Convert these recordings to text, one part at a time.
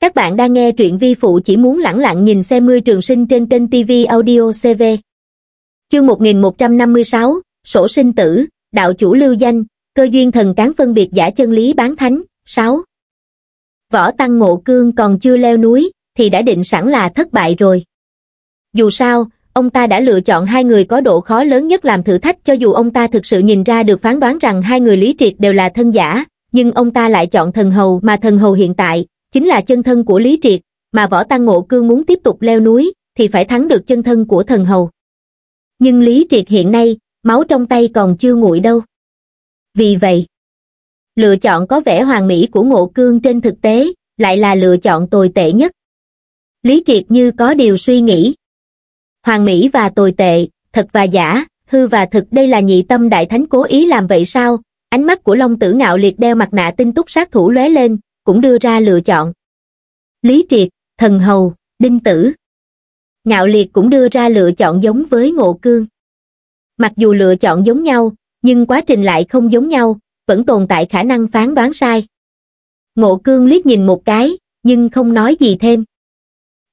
Các bạn đang nghe truyện vi phụ chỉ muốn lẳng lặng nhìn xem mưa trường sinh trên kênh TV Audio CV. Chương 1156, Sổ sinh tử, Đạo chủ lưu danh, Cơ duyên thần cán phân biệt giả chân lý bán thánh, 6. Võ Tăng Ngộ Cương còn chưa leo núi, thì đã định sẵn là thất bại rồi. Dù sao, ông ta đã lựa chọn hai người có độ khó lớn nhất làm thử thách cho dù ông ta thực sự nhìn ra được phán đoán rằng hai người lý triệt đều là thân giả, nhưng ông ta lại chọn thần hầu mà thần hầu hiện tại, chính là chân thân của Lý Triệt, mà võ tăng ngộ cương muốn tiếp tục leo núi, thì phải thắng được chân thân của thần hầu. Nhưng Lý Triệt hiện nay, máu trong tay còn chưa nguội đâu. Vì vậy, lựa chọn có vẻ hoàn mỹ của ngộ cương trên thực tế, lại là lựa chọn tồi tệ nhất. Lý Triệt như có điều suy nghĩ. Hoàng mỹ và tồi tệ, thật và giả, hư và thực đây là nhị tâm đại thánh cố ý làm vậy sao? Ánh mắt của Long Tử Ngạo liệt đeo mặt nạ tinh túc sát thủ lóe lên, cũng đưa ra lựa chọn lý triệt thần hầu đinh tử ngạo liệt cũng đưa ra lựa chọn giống với ngộ cương mặc dù lựa chọn giống nhau nhưng quá trình lại không giống nhau vẫn tồn tại khả năng phán đoán sai ngộ cương liếc nhìn một cái nhưng không nói gì thêm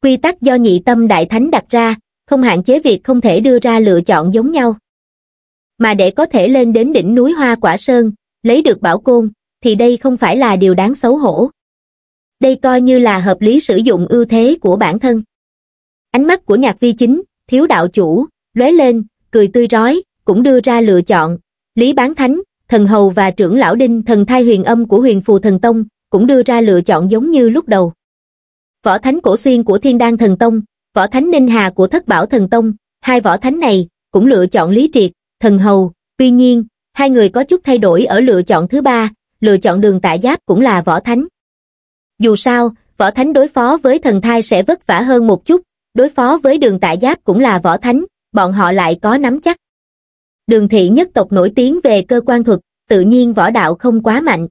quy tắc do nhị tâm đại thánh đặt ra không hạn chế việc không thể đưa ra lựa chọn giống nhau mà để có thể lên đến đỉnh núi hoa quả sơn lấy được bảo côn thì đây không phải là điều đáng xấu hổ. Đây coi như là hợp lý sử dụng ưu thế của bản thân. Ánh mắt của nhạc vi chính, thiếu đạo chủ, lóe lên, cười tươi rói, cũng đưa ra lựa chọn. Lý Bán Thánh, thần hầu và trưởng lão đinh thần thai huyền âm của huyền phù thần tông, cũng đưa ra lựa chọn giống như lúc đầu. Võ Thánh Cổ Xuyên của Thiên Đan Thần Tông, Võ Thánh Ninh Hà của Thất Bảo Thần Tông, hai Võ Thánh này cũng lựa chọn Lý Triệt, Thần Hầu, tuy nhiên, hai người có chút thay đổi ở lựa chọn thứ ba, lựa chọn đường tạ giáp cũng là võ thánh. Dù sao, võ thánh đối phó với thần thai sẽ vất vả hơn một chút, đối phó với đường tạ giáp cũng là võ thánh, bọn họ lại có nắm chắc. Đường thị nhất tộc nổi tiếng về cơ quan thuật, tự nhiên võ đạo không quá mạnh.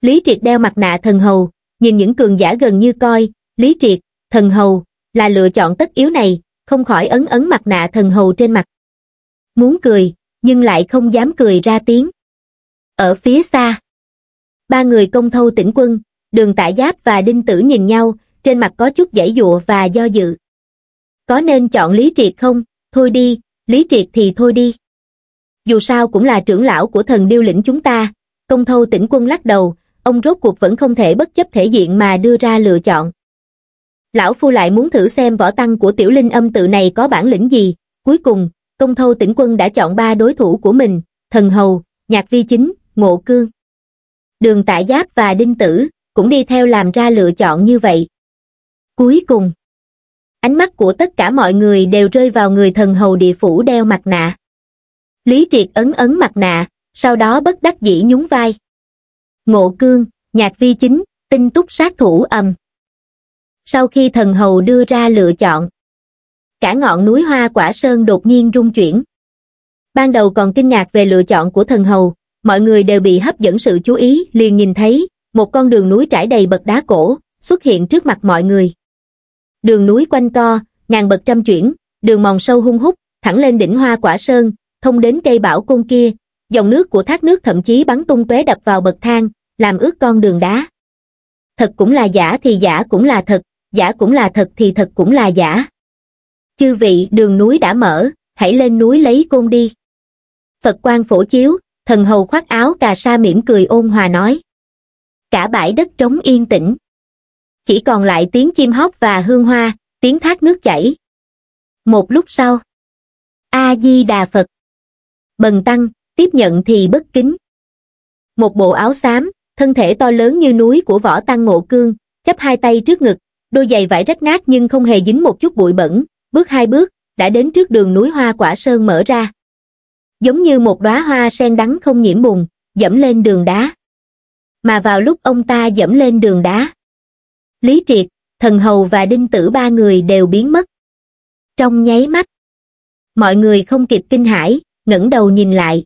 Lý Triệt đeo mặt nạ thần hầu, nhìn những cường giả gần như coi, Lý Triệt, thần hầu, là lựa chọn tất yếu này, không khỏi ấn ấn mặt nạ thần hầu trên mặt. Muốn cười, nhưng lại không dám cười ra tiếng. Ở phía xa, ba người công thâu tỉnh quân, đường tạ giáp và đinh tử nhìn nhau, trên mặt có chút dãy dụa và do dự. Có nên chọn Lý Triệt không? Thôi đi, Lý Triệt thì thôi đi. Dù sao cũng là trưởng lão của thần điêu lĩnh chúng ta, công thâu tỉnh quân lắc đầu, ông rốt cuộc vẫn không thể bất chấp thể diện mà đưa ra lựa chọn. Lão Phu lại muốn thử xem võ tăng của tiểu linh âm tự này có bản lĩnh gì. Cuối cùng, công thâu tỉnh quân đã chọn ba đối thủ của mình, thần hầu, nhạc vi chính, ngộ cương đường tạ giáp và đinh tử cũng đi theo làm ra lựa chọn như vậy cuối cùng ánh mắt của tất cả mọi người đều rơi vào người thần hầu địa phủ đeo mặt nạ lý triệt ấn ấn mặt nạ sau đó bất đắc dĩ nhún vai ngộ cương nhạc vi chính tinh túc sát thủ âm. sau khi thần hầu đưa ra lựa chọn cả ngọn núi hoa quả sơn đột nhiên rung chuyển ban đầu còn kinh ngạc về lựa chọn của thần hầu mọi người đều bị hấp dẫn sự chú ý liền nhìn thấy một con đường núi trải đầy bậc đá cổ xuất hiện trước mặt mọi người đường núi quanh co ngàn bậc trăm chuyển đường mòn sâu hung hút thẳng lên đỉnh hoa quả sơn thông đến cây bảo côn kia dòng nước của thác nước thậm chí bắn tung tóe đập vào bậc thang làm ướt con đường đá thật cũng là giả thì giả cũng là thật giả cũng là thật thì thật cũng là giả chư vị đường núi đã mở hãy lên núi lấy côn đi phật quan phổ chiếu thần hầu khoác áo cà sa mỉm cười ôn hòa nói cả bãi đất trống yên tĩnh chỉ còn lại tiếng chim hót và hương hoa tiếng thác nước chảy một lúc sau a di đà phật bần tăng tiếp nhận thì bất kính một bộ áo xám thân thể to lớn như núi của võ tăng ngộ cương chấp hai tay trước ngực đôi giày vải rách nát nhưng không hề dính một chút bụi bẩn bước hai bước đã đến trước đường núi hoa quả sơn mở ra giống như một đóa hoa sen đắng không nhiễm bùn, dẫm lên đường đá. Mà vào lúc ông ta dẫm lên đường đá, Lý Triệt, Thần Hầu và Đinh Tử ba người đều biến mất. Trong nháy mắt, mọi người không kịp kinh hãi, ngẩng đầu nhìn lại.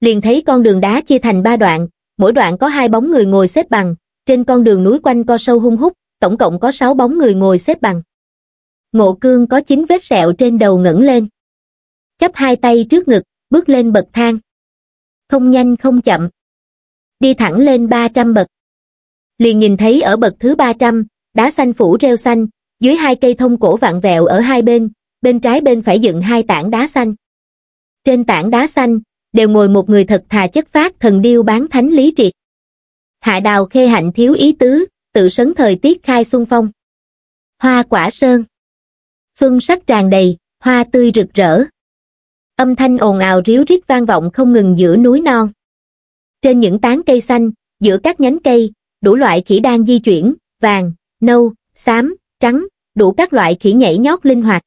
Liền thấy con đường đá chia thành ba đoạn, mỗi đoạn có hai bóng người ngồi xếp bằng, trên con đường núi quanh co sâu hung hút, tổng cộng có sáu bóng người ngồi xếp bằng. Ngộ cương có chín vết sẹo trên đầu ngẩng lên. Chấp hai tay trước ngực, bước lên bậc thang. Không nhanh không chậm. Đi thẳng lên 300 bậc. Liền nhìn thấy ở bậc thứ 300, đá xanh phủ rêu xanh, dưới hai cây thông cổ vạn vẹo ở hai bên, bên trái bên phải dựng hai tảng đá xanh. Trên tảng đá xanh, đều ngồi một người thật thà chất phát thần điêu bán thánh lý triệt. Hạ đào khê hạnh thiếu ý tứ, tự sấn thời tiết khai xuân phong. Hoa quả sơn. Xuân sắc tràn đầy, hoa tươi rực rỡ âm thanh ồn ào ríu rít vang vọng không ngừng giữa núi non. Trên những tán cây xanh, giữa các nhánh cây, đủ loại khỉ đang di chuyển, vàng, nâu, xám, trắng, đủ các loại khỉ nhảy nhót linh hoạt.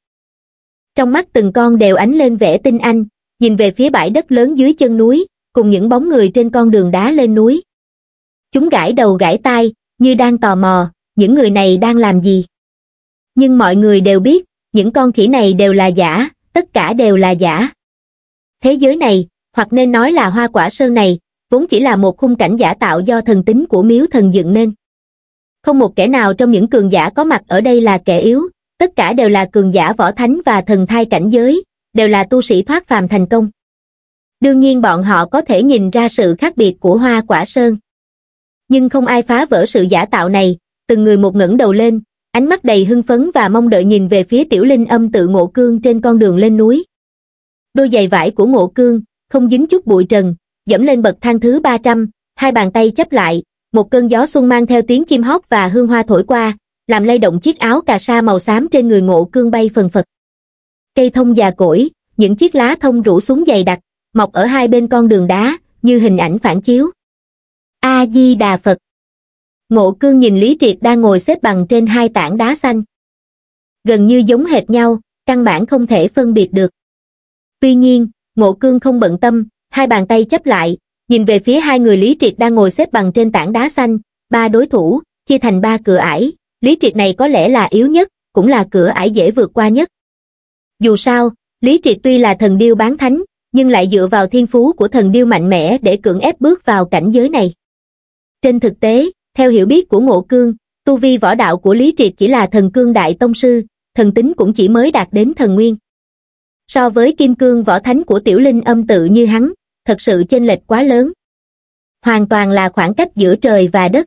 Trong mắt từng con đều ánh lên vẻ tinh anh, nhìn về phía bãi đất lớn dưới chân núi, cùng những bóng người trên con đường đá lên núi. Chúng gãi đầu gãi tai, như đang tò mò, những người này đang làm gì. Nhưng mọi người đều biết, những con khỉ này đều là giả, tất cả đều là giả. Thế giới này, hoặc nên nói là hoa quả sơn này, vốn chỉ là một khung cảnh giả tạo do thần tính của miếu thần dựng nên. Không một kẻ nào trong những cường giả có mặt ở đây là kẻ yếu, tất cả đều là cường giả võ thánh và thần thai cảnh giới, đều là tu sĩ thoát phàm thành công. Đương nhiên bọn họ có thể nhìn ra sự khác biệt của hoa quả sơn. Nhưng không ai phá vỡ sự giả tạo này, từng người một ngẩng đầu lên, ánh mắt đầy hưng phấn và mong đợi nhìn về phía tiểu linh âm tự ngộ cương trên con đường lên núi. Đôi giày vải của ngộ cương, không dính chút bụi trần, dẫm lên bậc thang thứ 300, hai bàn tay chấp lại, một cơn gió xuân mang theo tiếng chim hót và hương hoa thổi qua, làm lay động chiếc áo cà sa màu xám trên người ngộ cương bay phần phật. Cây thông già cỗi, những chiếc lá thông rủ xuống dày đặc, mọc ở hai bên con đường đá, như hình ảnh phản chiếu. A-di-đà Phật Ngộ cương nhìn Lý Triệt đang ngồi xếp bằng trên hai tảng đá xanh. Gần như giống hệt nhau, căn bản không thể phân biệt được. Tuy nhiên, Ngộ Cương không bận tâm, hai bàn tay chấp lại, nhìn về phía hai người Lý Triệt đang ngồi xếp bằng trên tảng đá xanh, ba đối thủ, chia thành ba cửa ải, Lý Triệt này có lẽ là yếu nhất, cũng là cửa ải dễ vượt qua nhất. Dù sao, Lý Triệt tuy là thần điêu bán thánh, nhưng lại dựa vào thiên phú của thần điêu mạnh mẽ để cưỡng ép bước vào cảnh giới này. Trên thực tế, theo hiểu biết của Ngộ Cương, tu vi võ đạo của Lý Triệt chỉ là thần cương đại tông sư, thần tính cũng chỉ mới đạt đến thần nguyên so với kim cương võ thánh của tiểu linh âm tự như hắn thật sự chênh lệch quá lớn hoàn toàn là khoảng cách giữa trời và đất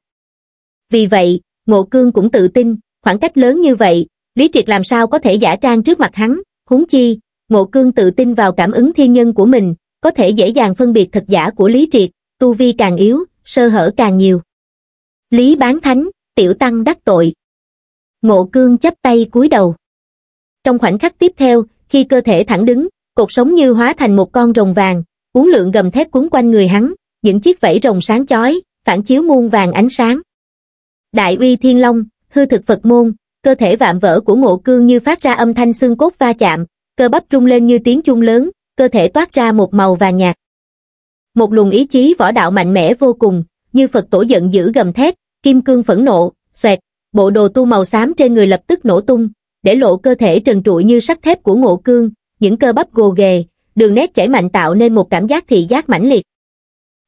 vì vậy ngộ cương cũng tự tin khoảng cách lớn như vậy lý triệt làm sao có thể giả trang trước mặt hắn húng chi ngộ cương tự tin vào cảm ứng thiên nhân của mình có thể dễ dàng phân biệt thật giả của lý triệt tu vi càng yếu sơ hở càng nhiều lý bán thánh tiểu tăng đắc tội ngộ cương chấp tay cúi đầu trong khoảnh khắc tiếp theo khi cơ thể thẳng đứng, cột sống như hóa thành một con rồng vàng, uốn lượn gầm thép cuốn quanh người hắn, những chiếc vảy rồng sáng chói, phản chiếu muôn vàng ánh sáng. Đại uy thiên long, hư thực Phật môn, cơ thể vạm vỡ của ngộ cương như phát ra âm thanh xương cốt va chạm, cơ bắp rung lên như tiếng chuông lớn, cơ thể toát ra một màu vàng nhạt. Một luồng ý chí võ đạo mạnh mẽ vô cùng, như Phật tổ giận dữ gầm thét, kim cương phẫn nộ, xoẹt, bộ đồ tu màu xám trên người lập tức nổ tung, để lộ cơ thể trần trụi như sắt thép của ngộ cương, những cơ bắp gồ ghề, đường nét chảy mạnh tạo nên một cảm giác thị giác mãnh liệt.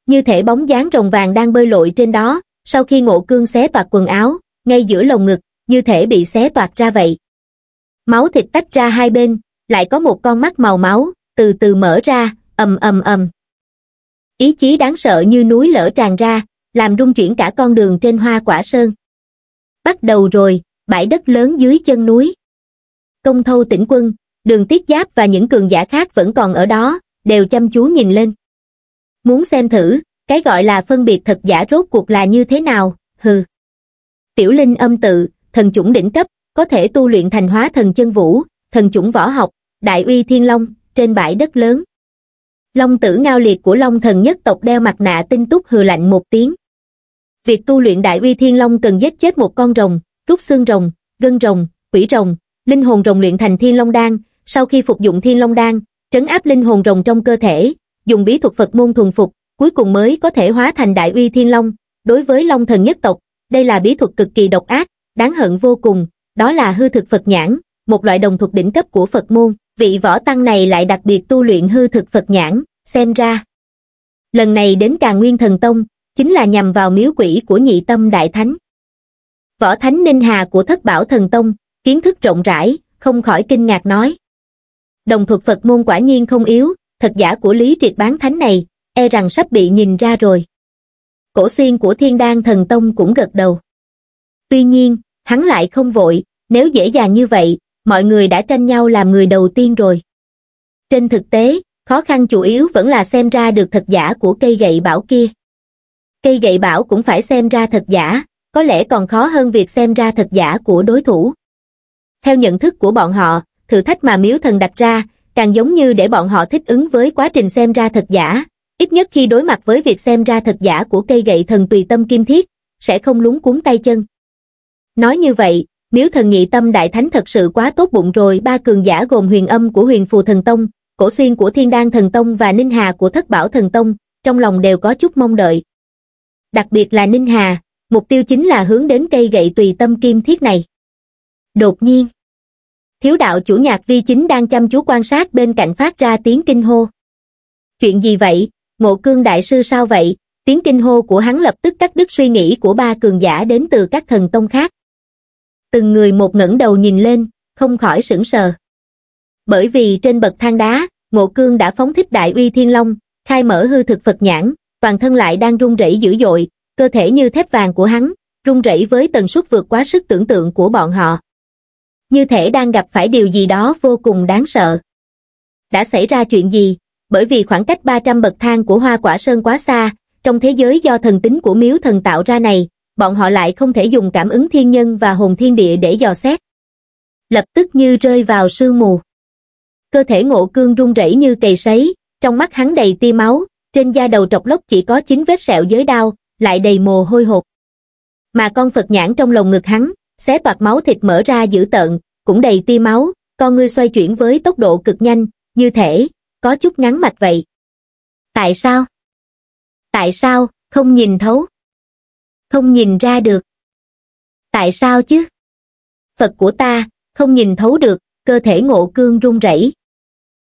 Như thể bóng dáng rồng vàng đang bơi lội trên đó, sau khi ngộ cương xé toạc quần áo, ngay giữa lồng ngực, như thể bị xé toạc ra vậy. Máu thịt tách ra hai bên, lại có một con mắt màu máu, từ từ mở ra, ầm ầm ầm. Ý chí đáng sợ như núi lở tràn ra, làm rung chuyển cả con đường trên hoa quả sơn. Bắt đầu rồi, bãi đất lớn dưới chân núi. Công Thâu Tĩnh Quân, Đường Tiết Giáp và những cường giả khác vẫn còn ở đó, đều chăm chú nhìn lên. Muốn xem thử, cái gọi là phân biệt thật giả rốt cuộc là như thế nào, hừ. Tiểu Linh âm tự, thần chủng đỉnh cấp, có thể tu luyện thành hóa thần chân vũ, thần chủng võ học, đại uy thiên long, trên bãi đất lớn. Long tử ngao liệt của Long thần nhất tộc đeo mặt nạ tinh túc hừ lạnh một tiếng. Việc tu luyện đại uy thiên long cần giết chết một con rồng, rút xương rồng, gân rồng, quỷ rồng, linh hồn rồng luyện thành thiên long đan, sau khi phục dụng thiên long đan, trấn áp linh hồn rồng trong cơ thể, dùng bí thuật Phật môn thuần phục, cuối cùng mới có thể hóa thành đại uy thiên long. Đối với long thần nhất tộc, đây là bí thuật cực kỳ độc ác, đáng hận vô cùng, đó là hư thực Phật nhãn, một loại đồng thuật đỉnh cấp của Phật môn. Vị võ tăng này lại đặc biệt tu luyện hư thực Phật nhãn, xem ra. Lần này đến Càn Nguyên Thần Tông, chính là nhằm vào miếu quỷ của nhị tâm đại thánh. Võ thánh Ninh Hà của thất bảo thần tông, kiến thức rộng rãi, không khỏi kinh ngạc nói. Đồng thuật Phật môn quả nhiên không yếu, thật giả của Lý Triệt bán thánh này, e rằng sắp bị nhìn ra rồi. Cổ xuyên của thiên đan thần tông cũng gật đầu. Tuy nhiên, hắn lại không vội, nếu dễ dàng như vậy, mọi người đã tranh nhau làm người đầu tiên rồi. Trên thực tế, khó khăn chủ yếu vẫn là xem ra được thật giả của cây gậy bảo kia. Cây gậy bảo cũng phải xem ra thật giả, có lẽ còn khó hơn việc xem ra thật giả của đối thủ theo nhận thức của bọn họ thử thách mà miếu thần đặt ra càng giống như để bọn họ thích ứng với quá trình xem ra thật giả ít nhất khi đối mặt với việc xem ra thật giả của cây gậy thần tùy tâm kim thiết sẽ không lúng cuốn tay chân nói như vậy miếu thần nhị tâm đại thánh thật sự quá tốt bụng rồi ba cường giả gồm huyền âm của huyền phù thần tông cổ xuyên của thiên đan thần tông và ninh hà của thất bảo thần tông trong lòng đều có chút mong đợi đặc biệt là ninh hà mục tiêu chính là hướng đến cây gậy tùy tâm kim thiết này đột nhiên thiếu đạo chủ nhạc vi chính đang chăm chú quan sát bên cạnh phát ra tiếng kinh hô. Chuyện gì vậy, ngộ cương đại sư sao vậy, tiếng kinh hô của hắn lập tức cắt đứt suy nghĩ của ba cường giả đến từ các thần tông khác. Từng người một ngẩng đầu nhìn lên, không khỏi sững sờ. Bởi vì trên bậc thang đá, ngộ cương đã phóng thích đại uy thiên long, khai mở hư thực Phật nhãn, toàn thân lại đang rung rẩy dữ dội, cơ thể như thép vàng của hắn, rung rẩy với tần suất vượt quá sức tưởng tượng của bọn họ như thể đang gặp phải điều gì đó vô cùng đáng sợ. Đã xảy ra chuyện gì? Bởi vì khoảng cách 300 bậc thang của hoa quả sơn quá xa, trong thế giới do thần tính của miếu thần tạo ra này, bọn họ lại không thể dùng cảm ứng thiên nhân và hồn thiên địa để dò xét. Lập tức như rơi vào sương mù. Cơ thể ngộ cương run rẩy như cầy sấy, trong mắt hắn đầy tia máu, trên da đầu trọc lốc chỉ có chín vết sẹo giới đau, lại đầy mồ hôi hột. Mà con Phật nhãn trong lồng ngực hắn, xé toạc máu thịt mở ra dữ tợn, cũng đầy tia máu, con ngươi xoay chuyển với tốc độ cực nhanh, như thể, có chút ngắn mạch vậy. Tại sao? Tại sao, không nhìn thấu? Không nhìn ra được. Tại sao chứ? Phật của ta, không nhìn thấu được, cơ thể ngộ cương run rẩy.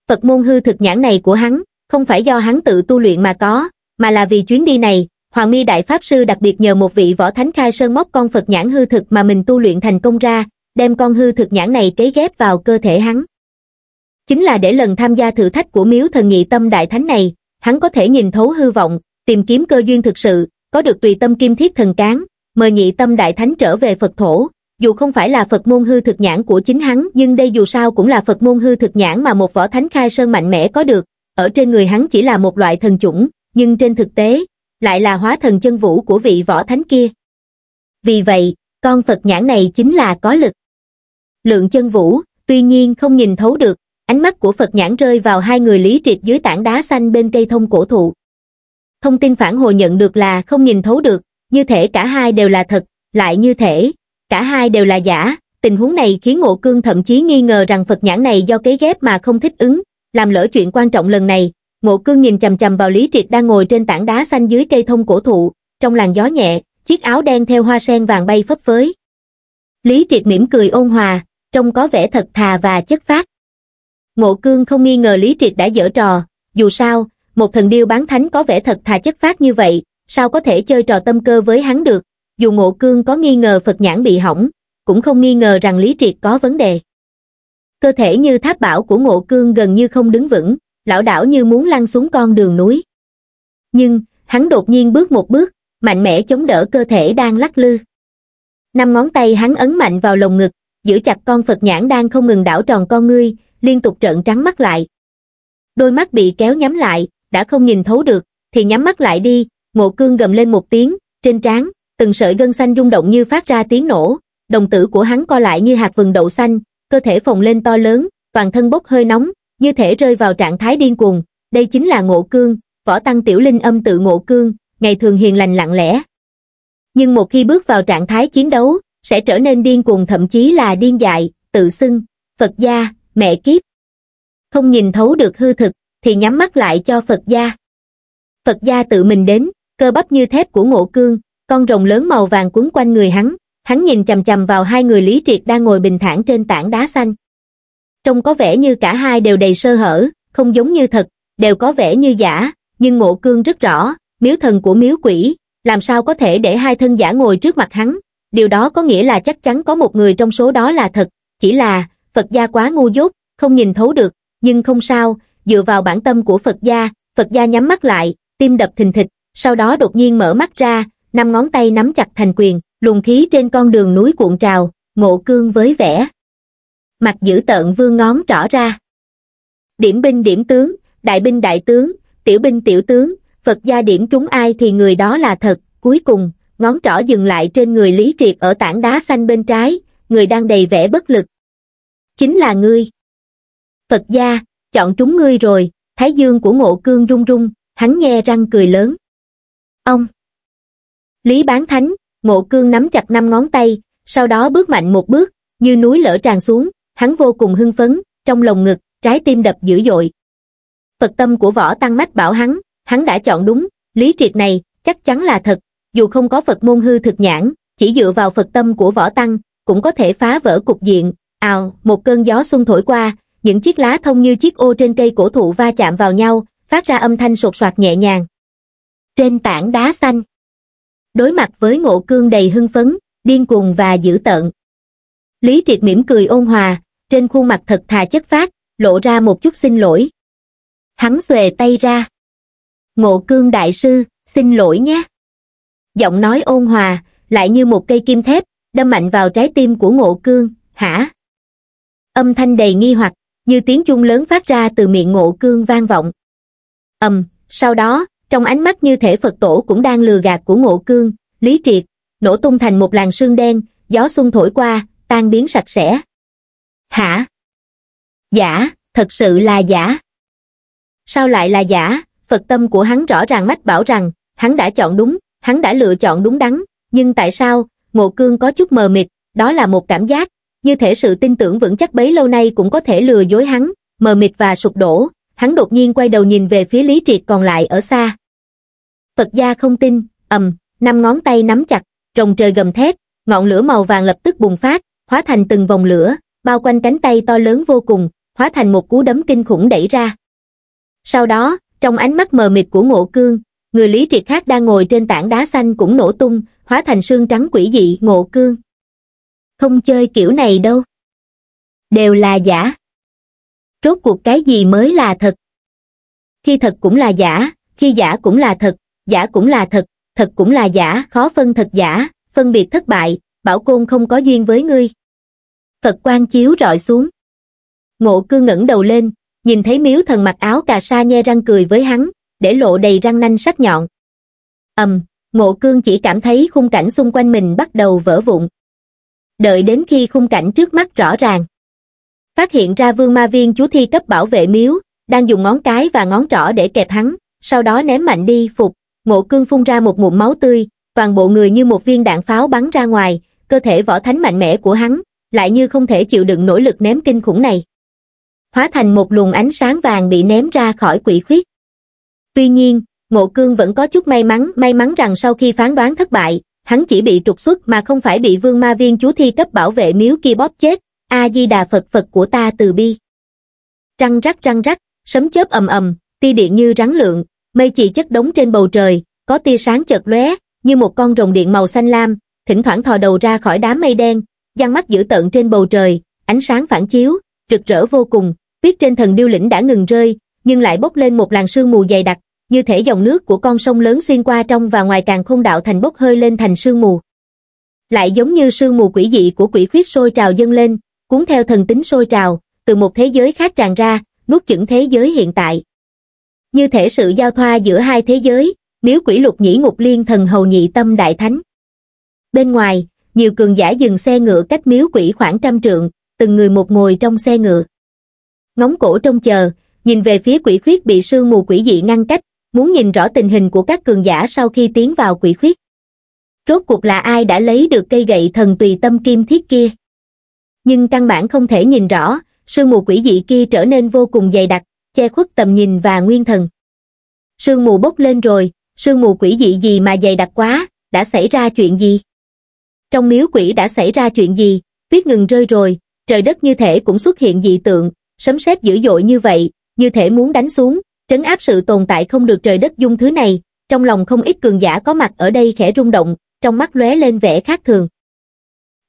Phật môn hư thực nhãn này của hắn, không phải do hắn tự tu luyện mà có, mà là vì chuyến đi này, Hoàng Mi Đại Pháp Sư đặc biệt nhờ một vị võ thánh khai sơn móc con Phật nhãn hư thực mà mình tu luyện thành công ra, đem con hư thực nhãn này cấy ghép vào cơ thể hắn. Chính là để lần tham gia thử thách của miếu thần nhị tâm đại thánh này, hắn có thể nhìn thấu hư vọng, tìm kiếm cơ duyên thực sự, có được tùy tâm kim thiết thần cán, mời nhị tâm đại thánh trở về Phật thổ, dù không phải là Phật môn hư thực nhãn của chính hắn nhưng đây dù sao cũng là Phật môn hư thực nhãn mà một võ thánh khai sơn mạnh mẽ có được, ở trên người hắn chỉ là một loại thần chủng, nhưng trên thực tế, lại là hóa thần chân vũ của vị võ thánh kia. Vì vậy, con Phật nhãn này chính là có lực. Lượng chân vũ, tuy nhiên không nhìn thấu được, ánh mắt của Phật nhãn rơi vào hai người lý triệt dưới tảng đá xanh bên cây thông cổ thụ. Thông tin phản hồi nhận được là không nhìn thấu được, như thể cả hai đều là thật, lại như thể, cả hai đều là giả. Tình huống này khiến Ngộ Cương thậm chí nghi ngờ rằng Phật nhãn này do kế ghép mà không thích ứng, làm lỡ chuyện quan trọng lần này, Ngộ cương nhìn chầm chầm vào Lý Triệt đang ngồi trên tảng đá xanh dưới cây thông cổ thụ, trong làn gió nhẹ, chiếc áo đen theo hoa sen vàng bay phấp phới. Lý Triệt mỉm cười ôn hòa, trông có vẻ thật thà và chất phát Ngộ cương không nghi ngờ Lý Triệt đã dở trò, dù sao, một thần điêu bán thánh có vẻ thật thà chất phát như vậy, sao có thể chơi trò tâm cơ với hắn được, dù ngộ cương có nghi ngờ Phật nhãn bị hỏng, cũng không nghi ngờ rằng Lý Triệt có vấn đề. Cơ thể như tháp bảo của ngộ cương gần như không đứng vững, lão đảo như muốn lăn xuống con đường núi. Nhưng, hắn đột nhiên bước một bước, mạnh mẽ chống đỡ cơ thể đang lắc lư. Năm ngón tay hắn ấn mạnh vào lồng ngực, giữ chặt con Phật nhãn đang không ngừng đảo tròn con ngươi, liên tục trợn trắng mắt lại. Đôi mắt bị kéo nhắm lại, đã không nhìn thấu được, thì nhắm mắt lại đi, ngộ cương gầm lên một tiếng, trên trán, từng sợi gân xanh rung động như phát ra tiếng nổ, đồng tử của hắn co lại như hạt vừng đậu xanh, cơ thể phồng lên to lớn, toàn thân bốc hơi nóng, như thể rơi vào trạng thái điên cuồng, đây chính là ngộ cương, võ tăng tiểu linh âm tự ngộ cương, ngày thường hiền lành lặng lẽ. Nhưng một khi bước vào trạng thái chiến đấu, sẽ trở nên điên cuồng thậm chí là điên dại, tự xưng, Phật gia, mẹ kiếp. Không nhìn thấu được hư thực, thì nhắm mắt lại cho Phật gia. Phật gia tự mình đến, cơ bắp như thép của ngộ cương, con rồng lớn màu vàng quấn quanh người hắn, hắn nhìn chầm chầm vào hai người Lý Triệt đang ngồi bình thản trên tảng đá xanh trông có vẻ như cả hai đều đầy sơ hở, không giống như thật, đều có vẻ như giả, nhưng ngộ cương rất rõ, miếu thần của miếu quỷ, làm sao có thể để hai thân giả ngồi trước mặt hắn, điều đó có nghĩa là chắc chắn có một người trong số đó là thật, chỉ là, Phật gia quá ngu dốt, không nhìn thấu được, nhưng không sao, dựa vào bản tâm của Phật gia, Phật gia nhắm mắt lại, tim đập thình thịch, sau đó đột nhiên mở mắt ra, năm ngón tay nắm chặt thành quyền, luồng khí trên con đường núi cuộn trào, ngộ cương với vẻ, mặt dữ tợn vương ngón trỏ ra điểm binh điểm tướng đại binh đại tướng tiểu binh tiểu tướng phật gia điểm trúng ai thì người đó là thật cuối cùng ngón trỏ dừng lại trên người lý triệt ở tảng đá xanh bên trái người đang đầy vẻ bất lực chính là ngươi phật gia chọn trúng ngươi rồi thái dương của ngộ cương rung rung hắn nghe răng cười lớn ông lý bán thánh ngộ cương nắm chặt năm ngón tay sau đó bước mạnh một bước như núi lở tràn xuống hắn vô cùng hưng phấn trong lòng ngực trái tim đập dữ dội phật tâm của võ tăng mách bảo hắn hắn đã chọn đúng lý triệt này chắc chắn là thật dù không có phật môn hư thực nhãn chỉ dựa vào phật tâm của võ tăng cũng có thể phá vỡ cục diện ào một cơn gió xuân thổi qua những chiếc lá thông như chiếc ô trên cây cổ thụ va chạm vào nhau phát ra âm thanh sột soạt nhẹ nhàng trên tảng đá xanh đối mặt với ngộ cương đầy hưng phấn điên cuồng và dữ tợn lý triệt mỉm cười ôn hòa trên khuôn mặt thật thà chất phát, lộ ra một chút xin lỗi. Hắn xuề tay ra. Ngộ cương đại sư, xin lỗi nhé. Giọng nói ôn hòa, lại như một cây kim thép, đâm mạnh vào trái tim của ngộ cương, hả? Âm thanh đầy nghi hoặc, như tiếng chung lớn phát ra từ miệng ngộ cương vang vọng. ầm, sau đó, trong ánh mắt như thể Phật tổ cũng đang lừa gạt của ngộ cương, lý triệt, nổ tung thành một làn sương đen, gió xuân thổi qua, tan biến sạch sẽ. Hả? Giả, thật sự là giả. Sao lại là giả? Phật tâm của hắn rõ ràng mách bảo rằng, hắn đã chọn đúng, hắn đã lựa chọn đúng đắn, nhưng tại sao, Ngộ Cương có chút mờ mịt, đó là một cảm giác, như thể sự tin tưởng vững chắc bấy lâu nay cũng có thể lừa dối hắn, mờ mịt và sụp đổ, hắn đột nhiên quay đầu nhìn về phía Lý Triệt còn lại ở xa. Phật gia không tin, ầm, năm ngón tay nắm chặt, rồng trời gầm thét, ngọn lửa màu vàng lập tức bùng phát, hóa thành từng vòng lửa, bao quanh cánh tay to lớn vô cùng hóa thành một cú đấm kinh khủng đẩy ra sau đó trong ánh mắt mờ mịt của ngộ cương người lý triệt khác đang ngồi trên tảng đá xanh cũng nổ tung hóa thành xương trắng quỷ dị ngộ cương không chơi kiểu này đâu đều là giả rốt cuộc cái gì mới là thật khi thật cũng là giả khi giả cũng là thật giả cũng là thật thật cũng là giả khó phân thật giả phân biệt thất bại bảo côn không có duyên với ngươi Phật quang chiếu rọi xuống. Ngộ cư ngẩng đầu lên, nhìn thấy miếu thần mặc áo cà sa nhe răng cười với hắn, để lộ đầy răng nanh sắc nhọn. ầm, ngộ cương chỉ cảm thấy khung cảnh xung quanh mình bắt đầu vỡ vụn. Đợi đến khi khung cảnh trước mắt rõ ràng. Phát hiện ra vương ma viên chú thi cấp bảo vệ miếu, đang dùng ngón cái và ngón trỏ để kẹp hắn, sau đó ném mạnh đi phục, ngộ cương phun ra một mụn máu tươi, toàn bộ người như một viên đạn pháo bắn ra ngoài, cơ thể võ thánh mạnh mẽ của hắn, lại như không thể chịu đựng nỗ lực ném kinh khủng này. Hóa thành một luồng ánh sáng vàng bị ném ra khỏi quỷ khuyết. Tuy nhiên, Ngộ Cương vẫn có chút may mắn, may mắn rằng sau khi phán đoán thất bại, hắn chỉ bị trục xuất mà không phải bị vương ma viên chú thi cấp bảo vệ miếu kia bóp chết, A-di-đà Phật Phật của ta từ bi. Răng rắc răng rắc, sấm chớp ầm ầm, tia điện như rắn lượng, mây chỉ chất đống trên bầu trời, có tia sáng chợt lóe, như một con rồng điện màu xanh lam, thỉnh thoảng thò đầu ra khỏi đám mây đen, giang mắt dữ tợn trên bầu trời, ánh sáng phản chiếu, rực rỡ vô cùng, Biết trên thần điêu lĩnh đã ngừng rơi, nhưng lại bốc lên một làn sương mù dày đặc, như thể dòng nước của con sông lớn xuyên qua trong và ngoài càng không đạo thành bốc hơi lên thành sương mù. Lại giống như sương mù quỷ dị của quỷ khuyết sôi trào dâng lên, cuốn theo thần tính sôi trào, từ một thế giới khác tràn ra, nuốt chửng thế giới hiện tại. Như thể sự giao thoa giữa hai thế giới, miếu quỷ lục nhĩ ngục liên thần hầu nhị tâm đại thánh. Bên ngoài, nhiều cường giả dừng xe ngựa cách miếu quỷ khoảng trăm trượng, từng người một ngồi trong xe ngựa. Ngóng cổ trông chờ, nhìn về phía quỷ khuyết bị sương mù quỷ dị ngăn cách, muốn nhìn rõ tình hình của các cường giả sau khi tiến vào quỷ khuyết. Rốt cuộc là ai đã lấy được cây gậy thần tùy tâm kim thiết kia? Nhưng căn bản không thể nhìn rõ, sương mù quỷ dị kia trở nên vô cùng dày đặc, che khuất tầm nhìn và nguyên thần. Sương mù bốc lên rồi, sương mù quỷ dị gì mà dày đặc quá, đã xảy ra chuyện gì? Trong miếu quỷ đã xảy ra chuyện gì, tuyết ngừng rơi rồi, trời đất như thể cũng xuất hiện dị tượng, sấm sét dữ dội như vậy, như thể muốn đánh xuống, trấn áp sự tồn tại không được trời đất dung thứ này, trong lòng không ít cường giả có mặt ở đây khẽ rung động, trong mắt lóe lên vẻ khác thường.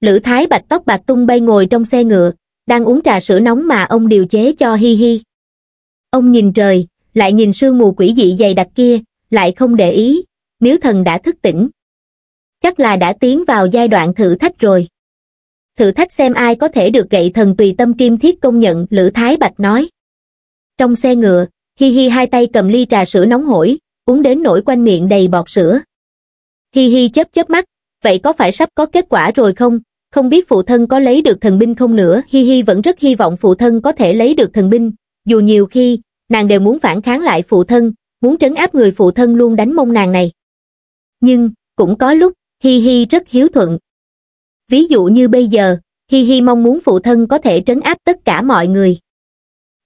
Lữ Thái Bạch tóc bạc tung bay ngồi trong xe ngựa, đang uống trà sữa nóng mà ông điều chế cho Hi Hi. Ông nhìn trời, lại nhìn sương mù quỷ dị dày đặc kia, lại không để ý, miếu thần đã thức tỉnh, chắc là đã tiến vào giai đoạn thử thách rồi thử thách xem ai có thể được gậy thần tùy tâm kim thiết công nhận lữ thái bạch nói trong xe ngựa hi hi hai tay cầm ly trà sữa nóng hổi uống đến nổi quanh miệng đầy bọt sữa hi hi chớp chớp mắt vậy có phải sắp có kết quả rồi không không biết phụ thân có lấy được thần binh không nữa hi hi vẫn rất hy vọng phụ thân có thể lấy được thần binh dù nhiều khi nàng đều muốn phản kháng lại phụ thân muốn trấn áp người phụ thân luôn đánh mông nàng này nhưng cũng có lúc Hi Hi rất hiếu thuận. Ví dụ như bây giờ, Hi Hi mong muốn phụ thân có thể trấn áp tất cả mọi người.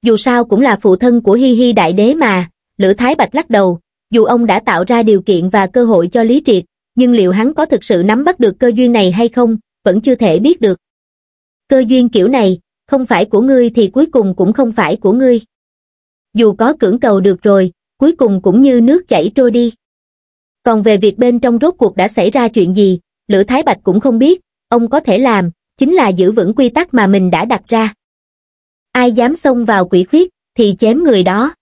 Dù sao cũng là phụ thân của Hi Hi đại đế mà, Lữ Thái Bạch lắc đầu, dù ông đã tạo ra điều kiện và cơ hội cho Lý Triệt, nhưng liệu hắn có thực sự nắm bắt được cơ duyên này hay không, vẫn chưa thể biết được. Cơ duyên kiểu này, không phải của ngươi thì cuối cùng cũng không phải của ngươi. Dù có cưỡng cầu được rồi, cuối cùng cũng như nước chảy trôi đi. Còn về việc bên trong rốt cuộc đã xảy ra chuyện gì, Lữ Thái Bạch cũng không biết, ông có thể làm, chính là giữ vững quy tắc mà mình đã đặt ra. Ai dám xông vào quỷ khuyết, thì chém người đó.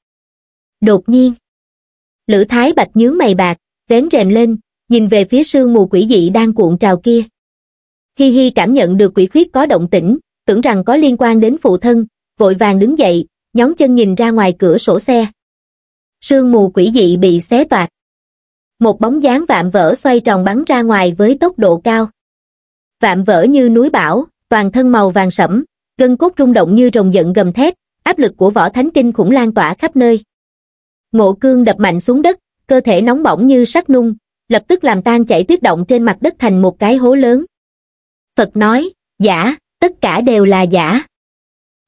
Đột nhiên, Lữ Thái Bạch nhướng mày bạc, vén rèm lên, nhìn về phía sương mù quỷ dị đang cuộn trào kia. Hi Hi cảm nhận được quỷ khuyết có động tĩnh, tưởng rằng có liên quan đến phụ thân, vội vàng đứng dậy, nhón chân nhìn ra ngoài cửa sổ xe. Sương mù quỷ dị bị xé toạc một bóng dáng vạm vỡ xoay tròn bắn ra ngoài với tốc độ cao vạm vỡ như núi bão toàn thân màu vàng sẫm gân cốt rung động như rồng giận gầm thét áp lực của võ thánh kinh khủng lan tỏa khắp nơi ngộ cương đập mạnh xuống đất cơ thể nóng bỏng như sắt nung lập tức làm tan chảy tuyết động trên mặt đất thành một cái hố lớn phật nói giả tất cả đều là giả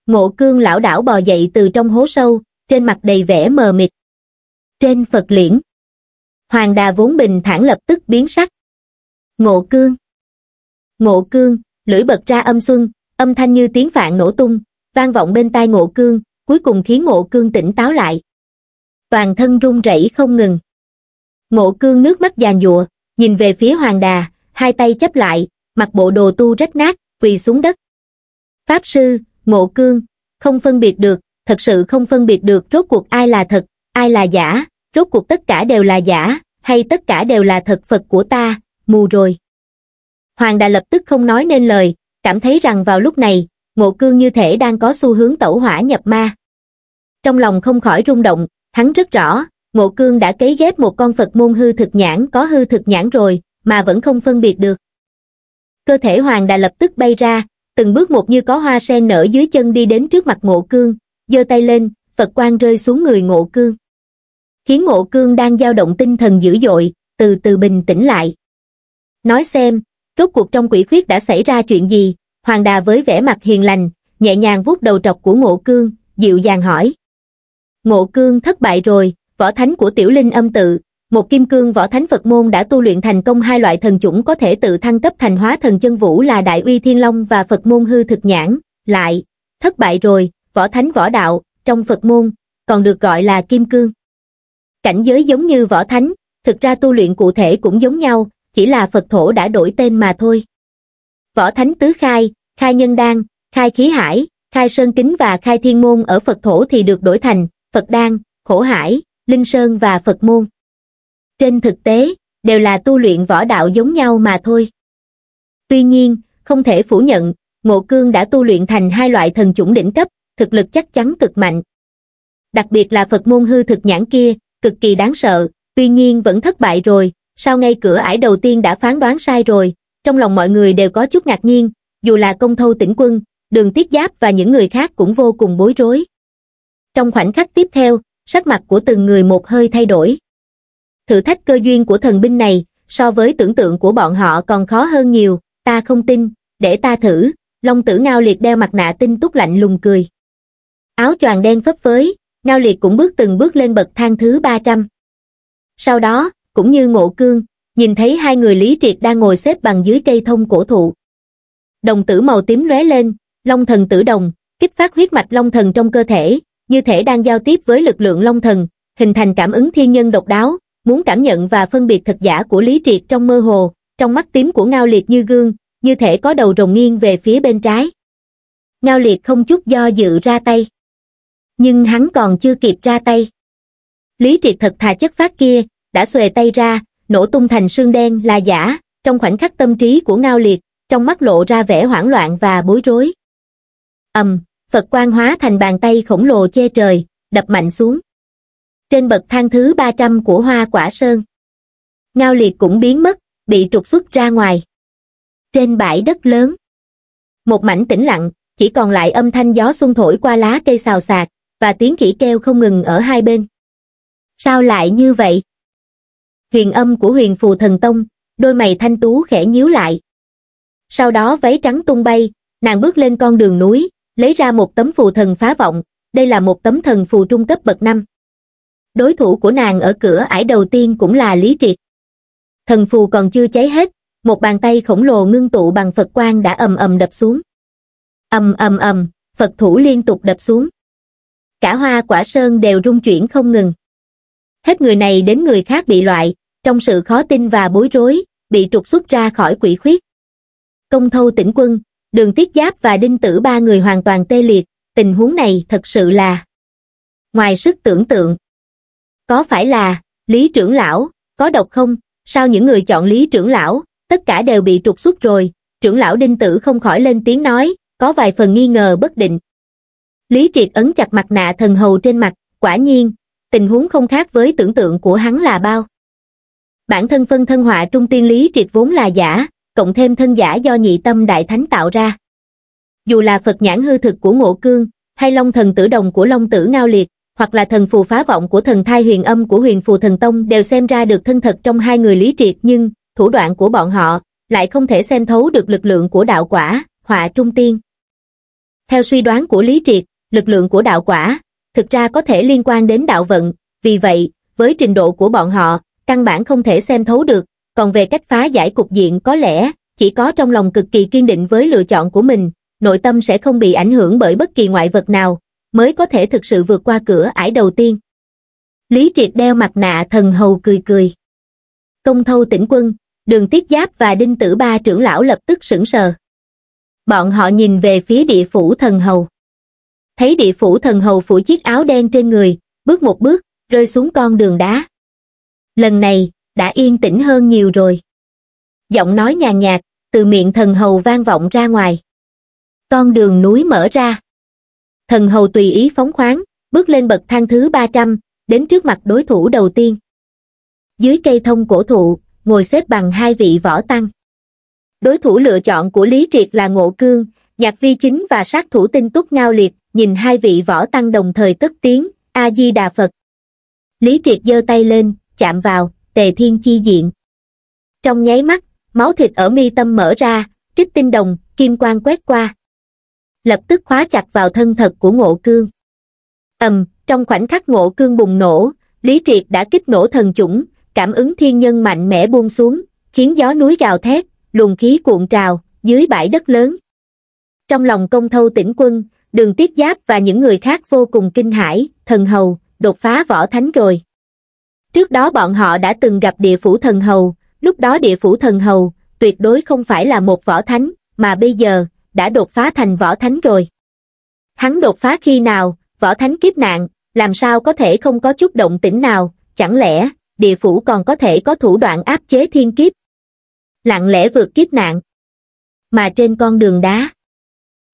ngộ cương lão đảo bò dậy từ trong hố sâu trên mặt đầy vẻ mờ mịt trên phật liễn Hoàng đà vốn bình thản lập tức biến sắc. Ngộ cương. Ngộ cương, lưỡi bật ra âm xuân, âm thanh như tiếng phạn nổ tung, vang vọng bên tai ngộ cương, cuối cùng khiến ngộ cương tỉnh táo lại. Toàn thân run rẩy không ngừng. Ngộ cương nước mắt giàn giụa, nhìn về phía hoàng đà, hai tay chấp lại, mặc bộ đồ tu rách nát, quỳ xuống đất. Pháp sư, ngộ cương, không phân biệt được, thật sự không phân biệt được rốt cuộc ai là thật, ai là giả, rốt cuộc tất cả đều là giả hay tất cả đều là thật phật của ta mù rồi hoàng đà lập tức không nói nên lời cảm thấy rằng vào lúc này ngộ cương như thể đang có xu hướng tẩu hỏa nhập ma trong lòng không khỏi rung động hắn rất rõ ngộ cương đã kế ghép một con phật môn hư thực nhãn có hư thực nhãn rồi mà vẫn không phân biệt được cơ thể hoàng đà lập tức bay ra từng bước một như có hoa sen nở dưới chân đi đến trước mặt ngộ cương giơ tay lên phật quang rơi xuống người ngộ cương khiến ngộ cương đang dao động tinh thần dữ dội, từ từ bình tĩnh lại. Nói xem, rốt cuộc trong quỷ khuyết đã xảy ra chuyện gì, Hoàng Đà với vẻ mặt hiền lành, nhẹ nhàng vuốt đầu trọc của ngộ cương, dịu dàng hỏi. Ngộ cương thất bại rồi, võ thánh của tiểu linh âm tự, một kim cương võ thánh Phật môn đã tu luyện thành công hai loại thần chủng có thể tự thăng cấp thành hóa thần chân vũ là Đại Uy Thiên Long và Phật môn hư thực nhãn, lại, thất bại rồi, võ thánh võ đạo, trong Phật môn, còn được gọi là kim cương. Cảnh giới giống như võ thánh, thực ra tu luyện cụ thể cũng giống nhau, chỉ là Phật thổ đã đổi tên mà thôi. Võ thánh tứ khai, khai nhân đan, khai khí hải, khai sơn kính và khai thiên môn ở Phật thổ thì được đổi thành Phật đan, khổ hải, linh sơn và Phật môn. Trên thực tế, đều là tu luyện võ đạo giống nhau mà thôi. Tuy nhiên, không thể phủ nhận, Ngộ Cương đã tu luyện thành hai loại thần chủng đỉnh cấp, thực lực chắc chắn cực mạnh. Đặc biệt là Phật môn hư thực nhãn kia, cực kỳ đáng sợ, tuy nhiên vẫn thất bại rồi, sao ngay cửa ải đầu tiên đã phán đoán sai rồi, trong lòng mọi người đều có chút ngạc nhiên, dù là công thâu tỉnh quân, đường tiết giáp và những người khác cũng vô cùng bối rối. Trong khoảnh khắc tiếp theo, sắc mặt của từng người một hơi thay đổi. Thử thách cơ duyên của thần binh này, so với tưởng tượng của bọn họ còn khó hơn nhiều, ta không tin, để ta thử, Long tử ngao liệt đeo mặt nạ tinh túc lạnh lùng cười. Áo choàng đen phấp phới, ngao liệt cũng bước từng bước lên bậc thang thứ ba trăm sau đó cũng như ngộ cương nhìn thấy hai người lý triệt đang ngồi xếp bằng dưới cây thông cổ thụ đồng tử màu tím lóe lên long thần tử đồng kích phát huyết mạch long thần trong cơ thể như thể đang giao tiếp với lực lượng long thần hình thành cảm ứng thiên nhân độc đáo muốn cảm nhận và phân biệt thật giả của lý triệt trong mơ hồ trong mắt tím của ngao liệt như gương như thể có đầu rồng nghiêng về phía bên trái ngao liệt không chút do dự ra tay nhưng hắn còn chưa kịp ra tay lý triệt thật thà chất phát kia đã xuề tay ra nổ tung thành xương đen là giả trong khoảnh khắc tâm trí của ngao liệt trong mắt lộ ra vẻ hoảng loạn và bối rối ầm phật quan hóa thành bàn tay khổng lồ che trời đập mạnh xuống trên bậc thang thứ 300 của hoa quả sơn ngao liệt cũng biến mất bị trục xuất ra ngoài trên bãi đất lớn một mảnh tĩnh lặng chỉ còn lại âm thanh gió xuân thổi qua lá cây xào xạc và tiếng khỉ kêu không ngừng ở hai bên. Sao lại như vậy? Huyền âm của huyền phù thần tông, đôi mày thanh tú khẽ nhíu lại. Sau đó váy trắng tung bay, nàng bước lên con đường núi, lấy ra một tấm phù thần phá vọng, đây là một tấm thần phù trung cấp bậc năm. Đối thủ của nàng ở cửa ải đầu tiên cũng là Lý Triệt. Thần phù còn chưa cháy hết, một bàn tay khổng lồ ngưng tụ bằng Phật quan đã ầm ầm đập xuống. Ầm ầm ầm, Phật thủ liên tục đập xuống cả hoa quả sơn đều rung chuyển không ngừng. Hết người này đến người khác bị loại, trong sự khó tin và bối rối, bị trục xuất ra khỏi quỷ khuyết. Công thâu tỉnh quân, đường tiết giáp và đinh tử ba người hoàn toàn tê liệt, tình huống này thật sự là ngoài sức tưởng tượng. Có phải là Lý trưởng lão, có độc không? Sao những người chọn Lý trưởng lão, tất cả đều bị trục xuất rồi? Trưởng lão đinh tử không khỏi lên tiếng nói, có vài phần nghi ngờ bất định. Lý Triệt ấn chặt mặt nạ thần hầu trên mặt, quả nhiên, tình huống không khác với tưởng tượng của hắn là bao. Bản thân phân thân họa trung tiên Lý Triệt vốn là giả, cộng thêm thân giả do nhị tâm đại thánh tạo ra. Dù là Phật nhãn hư thực của Ngộ Cương, hay Long thần tử đồng của Long tử Ngao Liệt, hoặc là thần phù phá vọng của thần thai huyền âm của huyền phù thần tông đều xem ra được thân thật trong hai người Lý Triệt nhưng, thủ đoạn của bọn họ, lại không thể xem thấu được lực lượng của đạo quả, họa trung tiên. Theo suy đoán của Lý Triệt, lực lượng của đạo quả, thực ra có thể liên quan đến đạo vận, vì vậy, với trình độ của bọn họ, căn bản không thể xem thấu được, còn về cách phá giải cục diện có lẽ, chỉ có trong lòng cực kỳ kiên định với lựa chọn của mình, nội tâm sẽ không bị ảnh hưởng bởi bất kỳ ngoại vật nào, mới có thể thực sự vượt qua cửa ải đầu tiên. Lý Triệt đeo mặt nạ thần hầu cười cười. Công thâu tỉnh quân, đường tiết giáp và đinh tử ba trưởng lão lập tức sững sờ. Bọn họ nhìn về phía địa phủ thần hầu thấy địa phủ thần hầu phủ chiếc áo đen trên người, bước một bước, rơi xuống con đường đá. Lần này, đã yên tĩnh hơn nhiều rồi. Giọng nói nhàn nhạt, từ miệng thần hầu vang vọng ra ngoài. Con đường núi mở ra. Thần hầu tùy ý phóng khoáng, bước lên bậc thang thứ 300, đến trước mặt đối thủ đầu tiên. Dưới cây thông cổ thụ, ngồi xếp bằng hai vị võ tăng. Đối thủ lựa chọn của Lý Triệt là Ngộ Cương, Nhạc Vi Chính và sát thủ tinh túc ngao liệt, nhìn hai vị võ tăng đồng thời cất tiếng a di đà phật lý triệt giơ tay lên chạm vào tề thiên chi diện trong nháy mắt máu thịt ở mi tâm mở ra trích tinh đồng kim quang quét qua lập tức khóa chặt vào thân thật của ngộ cương ầm trong khoảnh khắc ngộ cương bùng nổ lý triệt đã kích nổ thần chủng cảm ứng thiên nhân mạnh mẽ buông xuống khiến gió núi gào thét luồng khí cuộn trào dưới bãi đất lớn trong lòng công thâu tỉnh quân đường tiết giáp và những người khác vô cùng kinh hãi thần hầu, đột phá võ thánh rồi. Trước đó bọn họ đã từng gặp địa phủ thần hầu, lúc đó địa phủ thần hầu, tuyệt đối không phải là một võ thánh, mà bây giờ, đã đột phá thành võ thánh rồi. Hắn đột phá khi nào, võ thánh kiếp nạn, làm sao có thể không có chút động tĩnh nào, chẳng lẽ, địa phủ còn có thể có thủ đoạn áp chế thiên kiếp. Lặng lẽ vượt kiếp nạn. Mà trên con đường đá,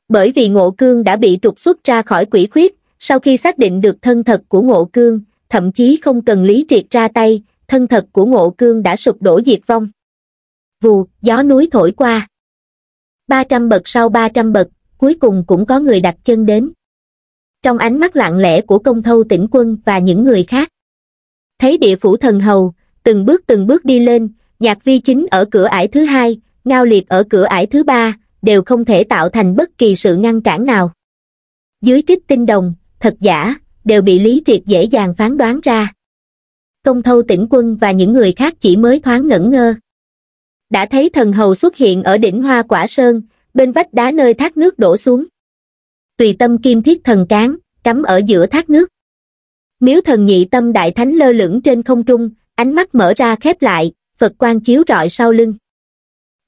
bởi vì Ngộ Cương đã bị trục xuất ra khỏi quỷ khuyết, sau khi xác định được thân thật của Ngộ Cương, thậm chí không cần Lý Triệt ra tay, thân thật của Ngộ Cương đã sụp đổ diệt vong. Vù, gió núi thổi qua. 300 bậc sau 300 bậc, cuối cùng cũng có người đặt chân đến. Trong ánh mắt lặng lẽ của công thâu tỉnh quân và những người khác. Thấy địa phủ thần hầu, từng bước từng bước đi lên, nhạc vi chính ở cửa ải thứ hai, ngao liệt ở cửa ải thứ ba, đều không thể tạo thành bất kỳ sự ngăn cản nào. Dưới trích tinh đồng, thật giả, đều bị Lý Triệt dễ dàng phán đoán ra. Công thâu tỉnh quân và những người khác chỉ mới thoáng ngẩn ngơ. Đã thấy thần hầu xuất hiện ở đỉnh hoa quả sơn, bên vách đá nơi thác nước đổ xuống. Tùy tâm kim thiết thần cán, cắm ở giữa thác nước. Miếu thần nhị tâm đại thánh lơ lửng trên không trung, ánh mắt mở ra khép lại, Phật quang chiếu rọi sau lưng.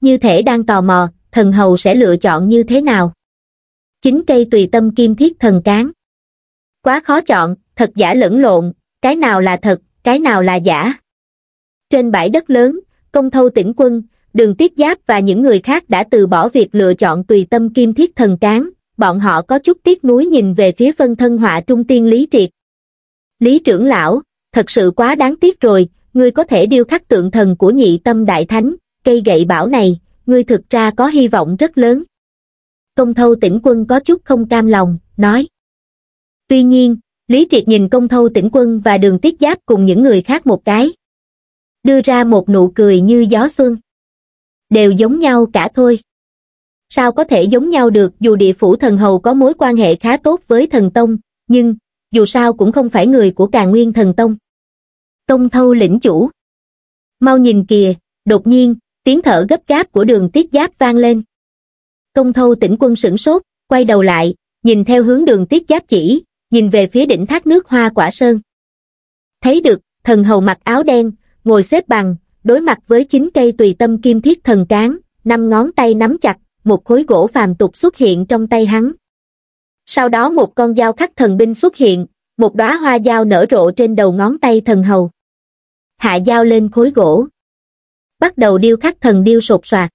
Như thể đang tò mò, thần hầu sẽ lựa chọn như thế nào. Chính cây tùy tâm kim thiết thần cán. Quá khó chọn, thật giả lẫn lộn, cái nào là thật, cái nào là giả. Trên bãi đất lớn, công thâu tỉnh quân, đường tiết giáp và những người khác đã từ bỏ việc lựa chọn tùy tâm kim thiết thần cán, bọn họ có chút tiếc nuối nhìn về phía phân thân họa trung tiên Lý Triệt. Lý trưởng lão, thật sự quá đáng tiếc rồi, ngươi có thể điêu khắc tượng thần của nhị tâm đại thánh, cây gậy bảo này, ngươi thực ra có hy vọng rất lớn. Công thâu tỉnh quân có chút không cam lòng, nói. Tuy nhiên, Lý Triệt nhìn công thâu tỉnh quân và đường tiết giáp cùng những người khác một cái. Đưa ra một nụ cười như gió xuân. Đều giống nhau cả thôi. Sao có thể giống nhau được dù địa phủ thần hầu có mối quan hệ khá tốt với thần tông, nhưng, dù sao cũng không phải người của càng nguyên thần tông. Tông thâu lĩnh chủ. Mau nhìn kìa, đột nhiên, tiếng thở gấp gáp của đường tiết giáp vang lên công thâu tỉnh quân sửng sốt quay đầu lại nhìn theo hướng đường tiết giáp chỉ nhìn về phía đỉnh thác nước hoa quả sơn thấy được thần hầu mặc áo đen ngồi xếp bằng đối mặt với chín cây tùy tâm kim thiết thần cán năm ngón tay nắm chặt một khối gỗ phàm tục xuất hiện trong tay hắn sau đó một con dao khắc thần binh xuất hiện một đóa hoa dao nở rộ trên đầu ngón tay thần hầu hạ dao lên khối gỗ bắt đầu điêu khắc thần điêu sột soạt.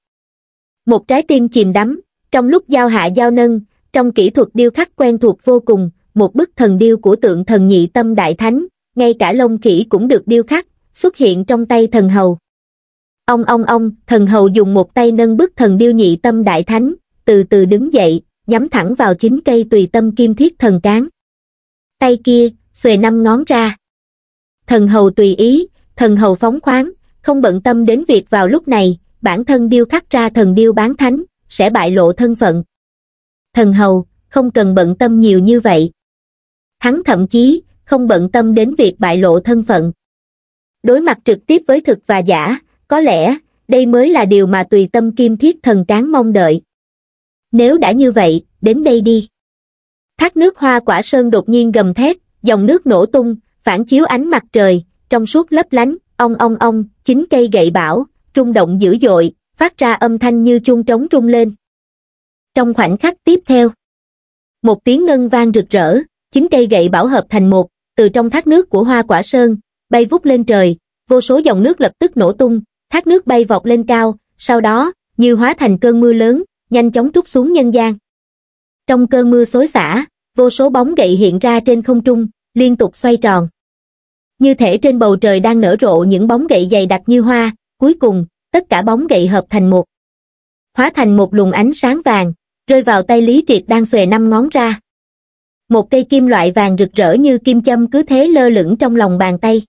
Một trái tim chìm đắm, trong lúc giao hạ giao nâng, trong kỹ thuật điêu khắc quen thuộc vô cùng, một bức thần điêu của tượng thần nhị tâm đại thánh, ngay cả lông khỉ cũng được điêu khắc, xuất hiện trong tay thần hầu. Ông ông ông, thần hầu dùng một tay nâng bức thần điêu nhị tâm đại thánh, từ từ đứng dậy, nhắm thẳng vào chính cây tùy tâm kim thiết thần cán. Tay kia, xuề năm ngón ra. Thần hầu tùy ý, thần hầu phóng khoáng, không bận tâm đến việc vào lúc này, bản thân điêu khắc ra thần điêu bán thánh, sẽ bại lộ thân phận. Thần hầu, không cần bận tâm nhiều như vậy. Hắn thậm chí, không bận tâm đến việc bại lộ thân phận. Đối mặt trực tiếp với thực và giả, có lẽ, đây mới là điều mà tùy tâm kim thiết thần cán mong đợi. Nếu đã như vậy, đến đây đi. Thác nước hoa quả sơn đột nhiên gầm thét, dòng nước nổ tung, phản chiếu ánh mặt trời, trong suốt lấp lánh, ong ông ông, chính cây gậy bảo, rung động dữ dội, phát ra âm thanh như chuông trống rung lên. Trong khoảnh khắc tiếp theo, một tiếng ngân vang rực rỡ, chính cây gậy bảo hợp thành một, từ trong thác nước của hoa quả sơn, bay vút lên trời, vô số dòng nước lập tức nổ tung, thác nước bay vọt lên cao, sau đó, như hóa thành cơn mưa lớn, nhanh chóng trút xuống nhân gian. Trong cơn mưa xối xả, vô số bóng gậy hiện ra trên không trung, liên tục xoay tròn như thể trên bầu trời đang nở rộ những bóng gậy dày đặc như hoa, cuối cùng, tất cả bóng gậy hợp thành một. Hóa thành một luồng ánh sáng vàng, rơi vào tay Lý Triệt đang xòe năm ngón ra. Một cây kim loại vàng rực rỡ như kim châm cứ thế lơ lửng trong lòng bàn tay.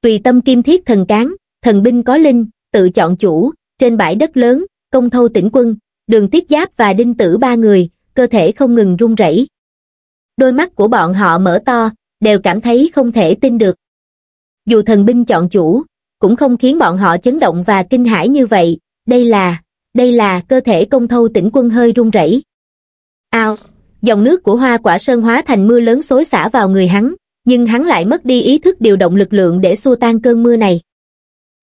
Tùy tâm kim thiết thần cán, thần binh có linh, tự chọn chủ, trên bãi đất lớn, công thâu tỉnh quân, đường tiết giáp và đinh tử ba người, cơ thể không ngừng run rẩy. Đôi mắt của bọn họ mở to, đều cảm thấy không thể tin được. Dù thần binh chọn chủ, cũng không khiến bọn họ chấn động và kinh hãi như vậy, đây là, đây là cơ thể công thâu tỉnh quân hơi run rẩy. Ao, dòng nước của hoa quả sơn hóa thành mưa lớn xối xả vào người hắn, nhưng hắn lại mất đi ý thức điều động lực lượng để xua tan cơn mưa này.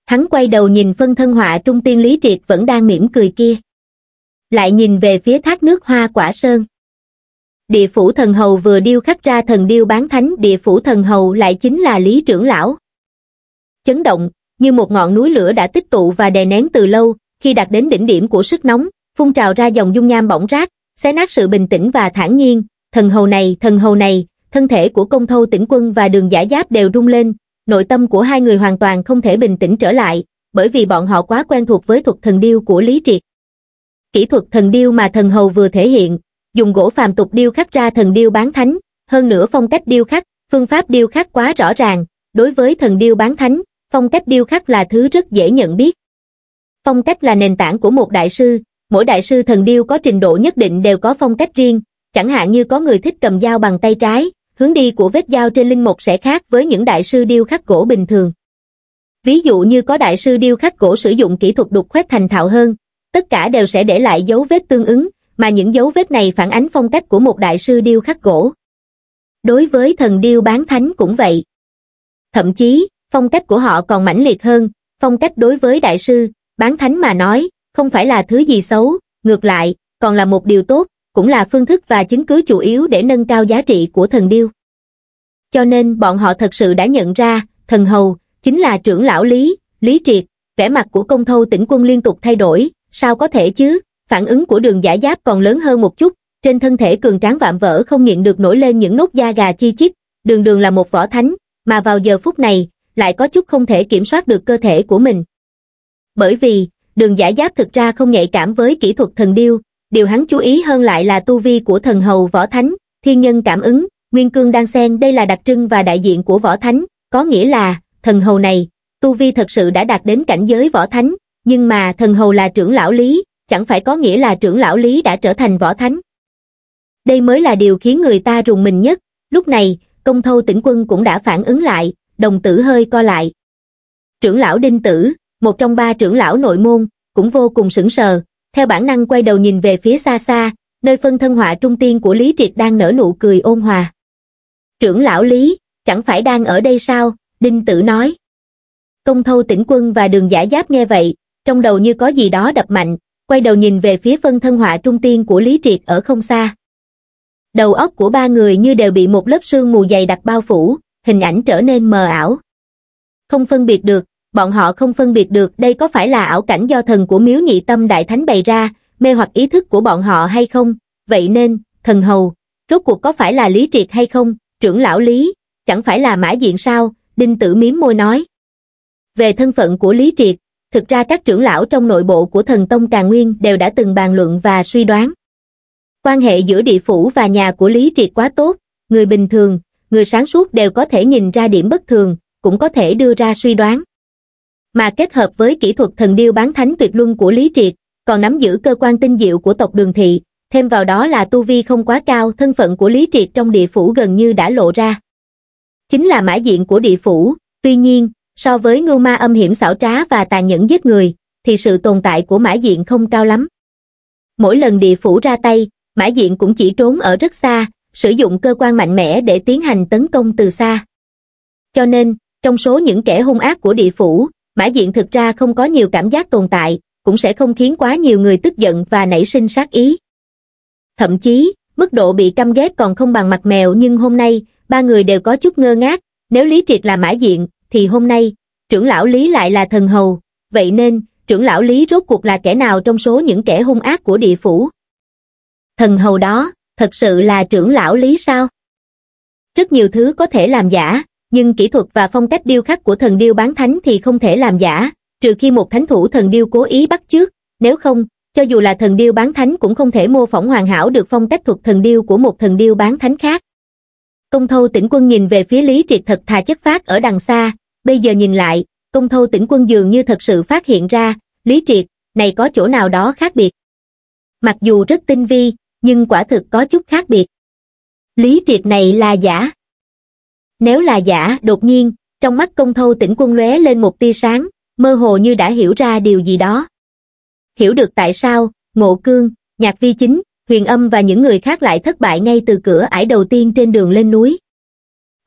Hắn quay đầu nhìn phân thân họa trung tiên lý triệt vẫn đang mỉm cười kia. Lại nhìn về phía thác nước hoa quả sơn địa phủ thần hầu vừa điêu khắc ra thần điêu bán thánh địa phủ thần hầu lại chính là lý trưởng lão. Chấn động, như một ngọn núi lửa đã tích tụ và đè nén từ lâu, khi đạt đến đỉnh điểm của sức nóng, phun trào ra dòng dung nham bỏng rác, xé nát sự bình tĩnh và thản nhiên, thần hầu này, thần hầu này, thân thể của công thâu tỉnh quân và đường giả giáp đều rung lên, nội tâm của hai người hoàn toàn không thể bình tĩnh trở lại, bởi vì bọn họ quá quen thuộc với thuật thần điêu của Lý Triệt. Kỹ thuật thần điêu mà thần hầu vừa thể hiện, dùng gỗ phàm tục điêu khắc ra thần điêu bán thánh, hơn nữa phong cách điêu khắc, phương pháp điêu khắc quá rõ ràng, đối với thần điêu bán thánh, phong cách điêu khắc là thứ rất dễ nhận biết. Phong cách là nền tảng của một đại sư, mỗi đại sư thần điêu có trình độ nhất định đều có phong cách riêng, chẳng hạn như có người thích cầm dao bằng tay trái, hướng đi của vết dao trên linh mục sẽ khác với những đại sư điêu khắc gỗ bình thường. Ví dụ như có đại sư điêu khắc gỗ sử dụng kỹ thuật đục khoét thành thạo hơn, tất cả đều sẽ để lại dấu vết tương ứng, mà những dấu vết này phản ánh phong cách của một đại sư điêu khắc gỗ. Đối với thần điêu bán thánh cũng vậy. Thậm chí, phong cách của họ còn mãnh liệt hơn, phong cách đối với đại sư, bán thánh mà nói, không phải là thứ gì xấu, ngược lại, còn là một điều tốt, cũng là phương thức và chứng cứ chủ yếu để nâng cao giá trị của thần điêu. Cho nên bọn họ thật sự đã nhận ra, thần hầu, chính là trưởng lão Lý, Lý Triệt, vẻ mặt của công thâu tỉnh quân liên tục thay đổi, sao có thể chứ, phản ứng của đường giả giáp còn lớn hơn một chút, trên thân thể cường tráng vạm vỡ không nhịn được nổi lên những nốt da gà chi chít, đường đường là một võ thánh, mà vào giờ phút này, lại có chút không thể kiểm soát được cơ thể của mình. Bởi vì, đường giả giáp thực ra không nhạy cảm với kỹ thuật thần điêu, điều hắn chú ý hơn lại là tu vi của thần hầu võ thánh, thiên nhân cảm ứng, nguyên cương đang xen đây là đặc trưng và đại diện của võ thánh, có nghĩa là, thần hầu này, tu vi thật sự đã đạt đến cảnh giới võ thánh, nhưng mà thần hầu là trưởng lão lý, chẳng phải có nghĩa là trưởng lão Lý đã trở thành võ thánh. Đây mới là điều khiến người ta rùng mình nhất, lúc này, công thâu tỉnh quân cũng đã phản ứng lại, đồng tử hơi co lại. Trưởng lão Đinh Tử, một trong ba trưởng lão nội môn, cũng vô cùng sững sờ, theo bản năng quay đầu nhìn về phía xa xa, nơi phân thân họa trung tiên của Lý Triệt đang nở nụ cười ôn hòa. Trưởng lão Lý, chẳng phải đang ở đây sao, Đinh Tử nói. Công thâu tỉnh quân và đường giả giáp nghe vậy, trong đầu như có gì đó đập mạnh, quay đầu nhìn về phía phân thân họa trung tiên của Lý Triệt ở không xa. Đầu óc của ba người như đều bị một lớp sương mù dày đặc bao phủ, hình ảnh trở nên mờ ảo. Không phân biệt được, bọn họ không phân biệt được đây có phải là ảo cảnh do thần của miếu nhị tâm đại thánh bày ra, mê hoặc ý thức của bọn họ hay không, vậy nên, thần hầu, rốt cuộc có phải là Lý Triệt hay không, trưởng lão Lý, chẳng phải là mã diện sao, Đinh Tử miếm môi nói. Về thân phận của Lý Triệt, thực ra các trưởng lão trong nội bộ của thần tông Càng Nguyên đều đã từng bàn luận và suy đoán. Quan hệ giữa địa phủ và nhà của Lý Triệt quá tốt, người bình thường, người sáng suốt đều có thể nhìn ra điểm bất thường, cũng có thể đưa ra suy đoán. Mà kết hợp với kỹ thuật thần điêu bán thánh tuyệt luân của Lý Triệt, còn nắm giữ cơ quan tinh diệu của tộc đường thị, thêm vào đó là tu vi không quá cao thân phận của Lý Triệt trong địa phủ gần như đã lộ ra. Chính là mã diện của địa phủ, tuy nhiên, so với ngưu ma âm hiểm xảo trá và tàn nhẫn giết người, thì sự tồn tại của mã diện không cao lắm. Mỗi lần địa phủ ra tay, mã diện cũng chỉ trốn ở rất xa, sử dụng cơ quan mạnh mẽ để tiến hành tấn công từ xa. Cho nên, trong số những kẻ hung ác của địa phủ, mã diện thực ra không có nhiều cảm giác tồn tại, cũng sẽ không khiến quá nhiều người tức giận và nảy sinh sát ý. Thậm chí, mức độ bị căm ghét còn không bằng mặt mèo nhưng hôm nay, ba người đều có chút ngơ ngác, nếu Lý Triệt là mã diện, thì hôm nay, trưởng lão Lý lại là thần hầu, vậy nên, trưởng lão Lý rốt cuộc là kẻ nào trong số những kẻ hung ác của địa phủ? Thần hầu đó, thật sự là trưởng lão Lý sao? Rất nhiều thứ có thể làm giả, nhưng kỹ thuật và phong cách điêu khắc của thần điêu bán thánh thì không thể làm giả, trừ khi một thánh thủ thần điêu cố ý bắt chước, nếu không, cho dù là thần điêu bán thánh cũng không thể mô phỏng hoàn hảo được phong cách thuật thần điêu của một thần điêu bán thánh khác công thâu tỉnh quân nhìn về phía lý triệt thật thà chất phát ở đằng xa bây giờ nhìn lại công thâu tỉnh quân dường như thật sự phát hiện ra lý triệt này có chỗ nào đó khác biệt mặc dù rất tinh vi nhưng quả thực có chút khác biệt lý triệt này là giả nếu là giả đột nhiên trong mắt công thâu tỉnh quân lóe lên một tia sáng mơ hồ như đã hiểu ra điều gì đó hiểu được tại sao ngộ cương nhạc vi chính huyền âm và những người khác lại thất bại ngay từ cửa ải đầu tiên trên đường lên núi.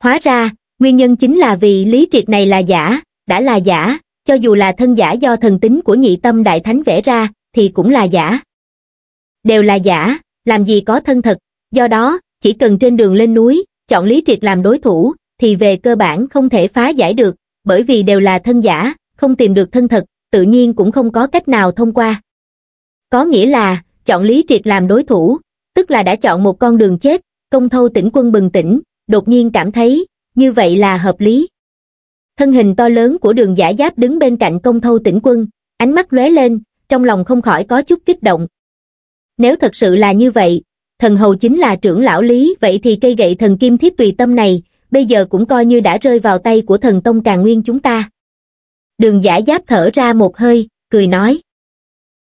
Hóa ra, nguyên nhân chính là vì lý triệt này là giả, đã là giả, cho dù là thân giả do thần tính của nhị tâm đại thánh vẽ ra, thì cũng là giả. Đều là giả, làm gì có thân thật, do đó, chỉ cần trên đường lên núi, chọn lý triệt làm đối thủ, thì về cơ bản không thể phá giải được, bởi vì đều là thân giả, không tìm được thân thật, tự nhiên cũng không có cách nào thông qua. Có nghĩa là, chọn Lý Triệt làm đối thủ, tức là đã chọn một con đường chết, công thâu tỉnh quân bừng tỉnh, đột nhiên cảm thấy, như vậy là hợp lý. Thân hình to lớn của đường giả giáp đứng bên cạnh công thâu tỉnh quân, ánh mắt lóe lên, trong lòng không khỏi có chút kích động. Nếu thật sự là như vậy, thần hầu chính là trưởng lão Lý, vậy thì cây gậy thần kim thiết tùy tâm này, bây giờ cũng coi như đã rơi vào tay của thần tông càng nguyên chúng ta. Đường giả giáp thở ra một hơi, cười nói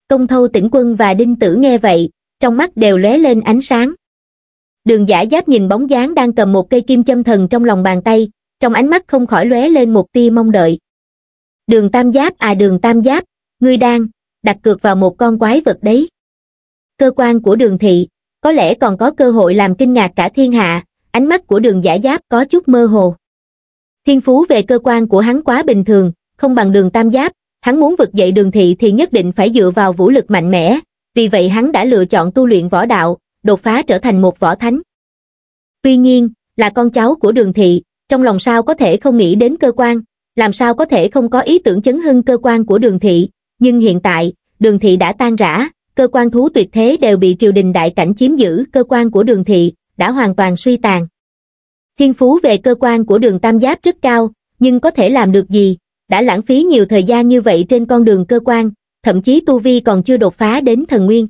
công thâu tỉnh quân và đinh tử nghe vậy trong mắt đều lóe lên ánh sáng đường giả giáp nhìn bóng dáng đang cầm một cây kim châm thần trong lòng bàn tay trong ánh mắt không khỏi lóe lên một tia mong đợi đường tam giáp à đường tam giáp ngươi đang đặt cược vào một con quái vật đấy cơ quan của đường thị có lẽ còn có cơ hội làm kinh ngạc cả thiên hạ ánh mắt của đường giả giáp có chút mơ hồ thiên phú về cơ quan của hắn quá bình thường không bằng đường tam giáp Hắn muốn vực dậy đường thị thì nhất định phải dựa vào vũ lực mạnh mẽ, vì vậy hắn đã lựa chọn tu luyện võ đạo, đột phá trở thành một võ thánh. Tuy nhiên, là con cháu của đường thị, trong lòng sao có thể không nghĩ đến cơ quan, làm sao có thể không có ý tưởng chấn hưng cơ quan của đường thị, nhưng hiện tại, đường thị đã tan rã, cơ quan thú tuyệt thế đều bị triều đình đại cảnh chiếm giữ, cơ quan của đường thị đã hoàn toàn suy tàn. Thiên phú về cơ quan của đường tam giáp rất cao, nhưng có thể làm được gì, đã lãng phí nhiều thời gian như vậy trên con đường cơ quan, thậm chí Tu Vi còn chưa đột phá đến thần nguyên.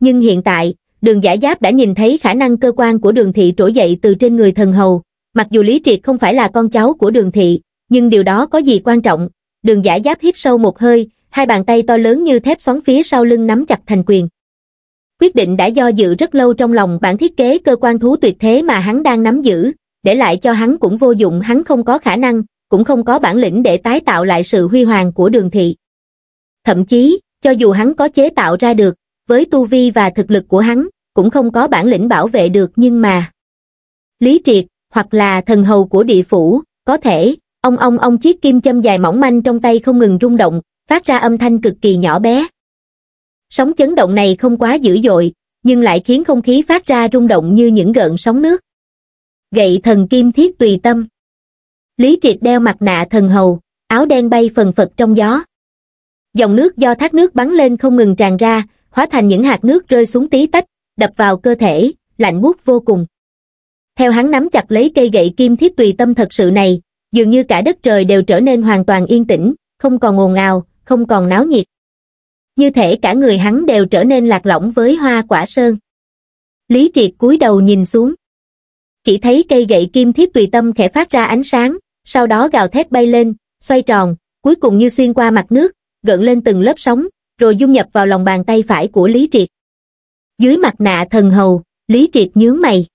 Nhưng hiện tại, đường giả giáp đã nhìn thấy khả năng cơ quan của đường thị trỗi dậy từ trên người thần hầu, mặc dù Lý Triệt không phải là con cháu của đường thị, nhưng điều đó có gì quan trọng, đường giả giáp hít sâu một hơi, hai bàn tay to lớn như thép xoắn phía sau lưng nắm chặt thành quyền. Quyết định đã do dự rất lâu trong lòng bản thiết kế cơ quan thú tuyệt thế mà hắn đang nắm giữ, để lại cho hắn cũng vô dụng hắn không có khả năng, cũng không có bản lĩnh để tái tạo lại sự huy hoàng của đường thị. Thậm chí, cho dù hắn có chế tạo ra được, với tu vi và thực lực của hắn, cũng không có bản lĩnh bảo vệ được nhưng mà. Lý Triệt, hoặc là thần hầu của địa phủ, có thể, ông ông ông chiếc kim châm dài mỏng manh trong tay không ngừng rung động, phát ra âm thanh cực kỳ nhỏ bé. Sóng chấn động này không quá dữ dội, nhưng lại khiến không khí phát ra rung động như những gợn sóng nước. Gậy thần kim thiết tùy tâm lý triệt đeo mặt nạ thần hầu áo đen bay phần phật trong gió dòng nước do thác nước bắn lên không ngừng tràn ra hóa thành những hạt nước rơi xuống tí tách đập vào cơ thể lạnh buốt vô cùng theo hắn nắm chặt lấy cây gậy kim thiết tùy tâm thật sự này dường như cả đất trời đều trở nên hoàn toàn yên tĩnh không còn ồn ào không còn náo nhiệt như thể cả người hắn đều trở nên lạc lõng với hoa quả sơn lý triệt cúi đầu nhìn xuống chỉ thấy cây gậy kim thiết tùy tâm khẽ phát ra ánh sáng sau đó gào thét bay lên, xoay tròn, cuối cùng như xuyên qua mặt nước, gợn lên từng lớp sóng, rồi dung nhập vào lòng bàn tay phải của Lý Triệt. Dưới mặt nạ thần hầu, Lý Triệt nhướng mày.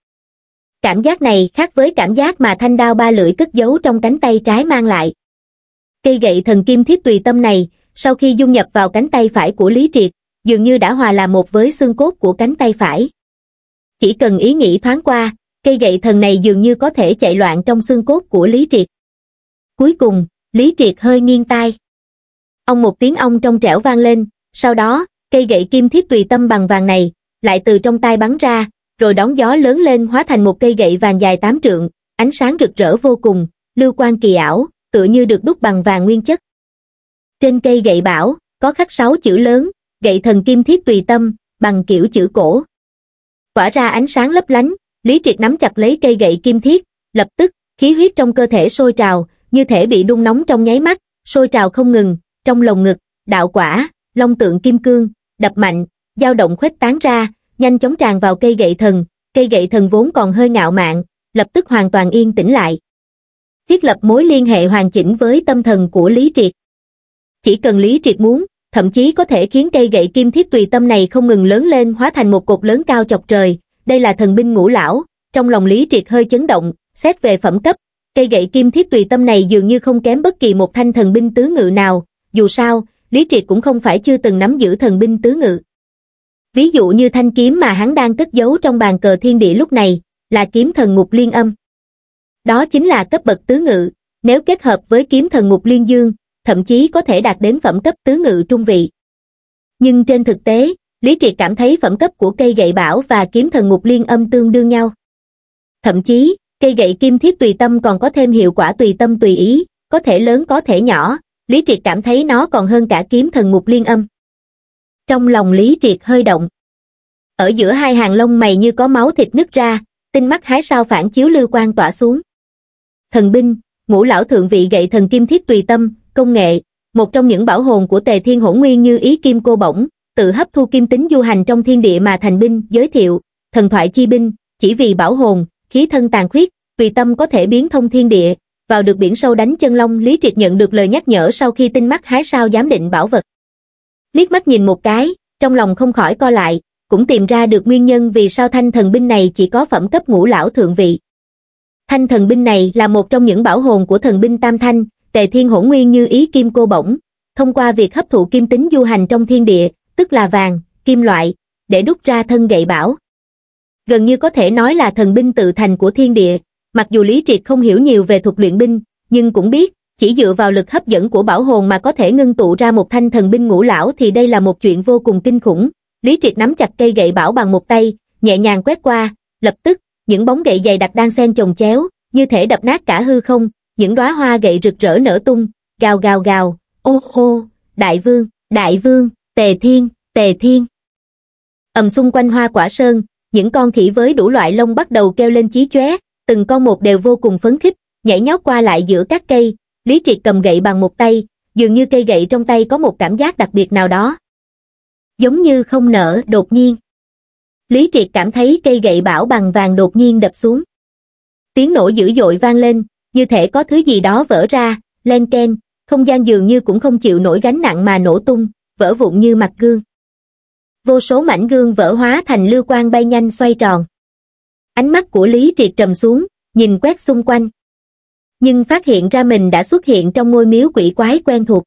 Cảm giác này khác với cảm giác mà thanh đao ba lưỡi cất giấu trong cánh tay trái mang lại. Cây gậy thần kim thiếp tùy tâm này, sau khi dung nhập vào cánh tay phải của Lý Triệt, dường như đã hòa làm một với xương cốt của cánh tay phải. Chỉ cần ý nghĩ thoáng qua, cây gậy thần này dường như có thể chạy loạn trong xương cốt của Lý Triệt. Cuối cùng, Lý Triệt hơi nghiêng tai. Ông một tiếng ông trong trẻo vang lên, sau đó, cây gậy kim thiết tùy tâm bằng vàng này, lại từ trong tay bắn ra, rồi đón gió lớn lên hóa thành một cây gậy vàng dài tám trượng, ánh sáng rực rỡ vô cùng, lưu quan kỳ ảo, tựa như được đúc bằng vàng nguyên chất. Trên cây gậy bảo, có khắc sáu chữ lớn, gậy thần kim thiết tùy tâm, bằng kiểu chữ cổ. Quả ra ánh sáng lấp lánh, Lý Triệt nắm chặt lấy cây gậy kim thiết, lập tức, khí huyết trong cơ thể sôi trào, như thể bị đun nóng trong nháy mắt, sôi trào không ngừng, trong lồng ngực, đạo quả, long tượng kim cương, đập mạnh, dao động khuếch tán ra, nhanh chóng tràn vào cây gậy thần, cây gậy thần vốn còn hơi ngạo mạn, lập tức hoàn toàn yên tĩnh lại. Thiết lập mối liên hệ hoàn chỉnh với tâm thần của Lý Triệt. Chỉ cần Lý Triệt muốn, thậm chí có thể khiến cây gậy kim thiết tùy tâm này không ngừng lớn lên hóa thành một cột lớn cao chọc trời, đây là thần binh ngũ lão, trong lòng Lý Triệt hơi chấn động, xét về phẩm cấp, Cây gậy kim thiết tùy tâm này dường như không kém bất kỳ một thanh thần binh tứ ngự nào, dù sao, Lý Triệt cũng không phải chưa từng nắm giữ thần binh tứ ngự. Ví dụ như thanh kiếm mà hắn đang cất giấu trong bàn cờ thiên địa lúc này, là kiếm thần ngục liên âm. Đó chính là cấp bậc tứ ngự, nếu kết hợp với kiếm thần ngục liên dương, thậm chí có thể đạt đến phẩm cấp tứ ngự trung vị. Nhưng trên thực tế, Lý Triệt cảm thấy phẩm cấp của cây gậy bảo và kiếm thần ngục liên âm tương đương nhau. Thậm chí, cây gậy kim thiết tùy tâm còn có thêm hiệu quả tùy tâm tùy ý có thể lớn có thể nhỏ lý triệt cảm thấy nó còn hơn cả kiếm thần mục liên âm trong lòng lý triệt hơi động ở giữa hai hàng lông mày như có máu thịt nứt ra tinh mắt hái sao phản chiếu lưu quang tỏa xuống thần binh ngũ lão thượng vị gậy thần kim thiết tùy tâm công nghệ một trong những bảo hồn của tề thiên hỗn nguyên như ý kim cô bổng tự hấp thu kim tính du hành trong thiên địa mà thành binh giới thiệu thần thoại chi binh chỉ vì bảo hồn khí thân tàn khuyết, tùy tâm có thể biến thông thiên địa, vào được biển sâu đánh chân long Lý Triệt nhận được lời nhắc nhở sau khi tinh mắt hái sao giám định bảo vật. Liếc mắt nhìn một cái, trong lòng không khỏi co lại, cũng tìm ra được nguyên nhân vì sao thanh thần binh này chỉ có phẩm cấp ngũ lão thượng vị. Thanh thần binh này là một trong những bảo hồn của thần binh Tam Thanh, tề thiên hỗn nguyên như ý kim cô bổng, thông qua việc hấp thụ kim tính du hành trong thiên địa, tức là vàng, kim loại, để đúc ra thân gậy bảo gần như có thể nói là thần binh tự thành của thiên địa, mặc dù Lý Triệt không hiểu nhiều về thuật luyện binh, nhưng cũng biết, chỉ dựa vào lực hấp dẫn của bảo hồn mà có thể ngưng tụ ra một thanh thần binh ngũ lão thì đây là một chuyện vô cùng kinh khủng. Lý Triệt nắm chặt cây gậy bảo bằng một tay, nhẹ nhàng quét qua, lập tức, những bóng gậy dày đặc đang xen chồng chéo, như thể đập nát cả hư không, những đóa hoa gậy rực rỡ nở tung, gào gào gào, ô hô, đại vương, đại vương, tề thiên, tề thiên. Ầm xung quanh hoa quả sơn, những con khỉ với đủ loại lông bắt đầu kêu lên chí chóe, từng con một đều vô cùng phấn khích, nhảy nhót qua lại giữa các cây, Lý Triệt cầm gậy bằng một tay, dường như cây gậy trong tay có một cảm giác đặc biệt nào đó. Giống như không nở đột nhiên. Lý Triệt cảm thấy cây gậy bảo bằng vàng đột nhiên đập xuống. Tiếng nổ dữ dội vang lên, như thể có thứ gì đó vỡ ra, len ken, không gian dường như cũng không chịu nổi gánh nặng mà nổ tung, vỡ vụn như mặt gương vô số mảnh gương vỡ hóa thành lưu quang bay nhanh xoay tròn ánh mắt của lý triệt trầm xuống nhìn quét xung quanh nhưng phát hiện ra mình đã xuất hiện trong ngôi miếu quỷ quái quen thuộc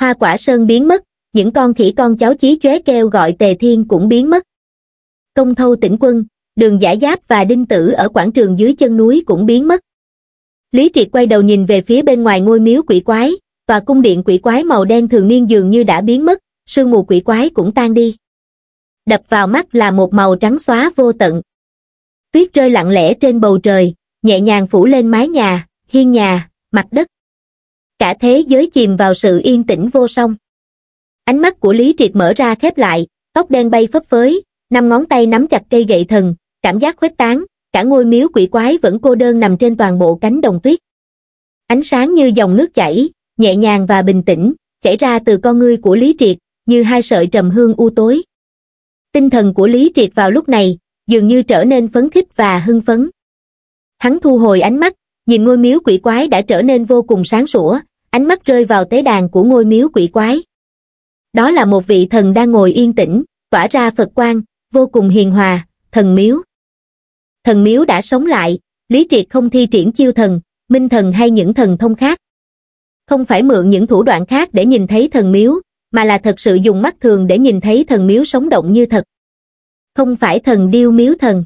hoa quả sơn biến mất những con khỉ con cháu chí chóe kêu gọi tề thiên cũng biến mất công thâu tỉnh quân đường giả giáp và đinh tử ở quảng trường dưới chân núi cũng biến mất lý triệt quay đầu nhìn về phía bên ngoài ngôi miếu quỷ quái và cung điện quỷ quái màu đen thường niên dường như đã biến mất sương mù quỷ quái cũng tan đi. Đập vào mắt là một màu trắng xóa vô tận. Tuyết rơi lặng lẽ trên bầu trời, nhẹ nhàng phủ lên mái nhà, hiên nhà, mặt đất. Cả thế giới chìm vào sự yên tĩnh vô song. Ánh mắt của Lý Triệt mở ra khép lại, tóc đen bay phấp phới, năm ngón tay nắm chặt cây gậy thần, cảm giác khuếch tán, cả ngôi miếu quỷ quái vẫn cô đơn nằm trên toàn bộ cánh đồng tuyết. Ánh sáng như dòng nước chảy, nhẹ nhàng và bình tĩnh, chảy ra từ con ngươi của Lý Triệt, như hai sợi trầm hương u tối. Tinh thần của Lý Triệt vào lúc này, dường như trở nên phấn khích và hưng phấn. Hắn thu hồi ánh mắt, nhìn ngôi miếu quỷ quái đã trở nên vô cùng sáng sủa, ánh mắt rơi vào tế đàn của ngôi miếu quỷ quái. Đó là một vị thần đang ngồi yên tĩnh, tỏa ra Phật quang, vô cùng hiền hòa, thần miếu. Thần miếu đã sống lại, Lý Triệt không thi triển chiêu thần, minh thần hay những thần thông khác. Không phải mượn những thủ đoạn khác để nhìn thấy thần miếu, mà là thật sự dùng mắt thường để nhìn thấy thần miếu sống động như thật. Không phải thần điêu miếu thần.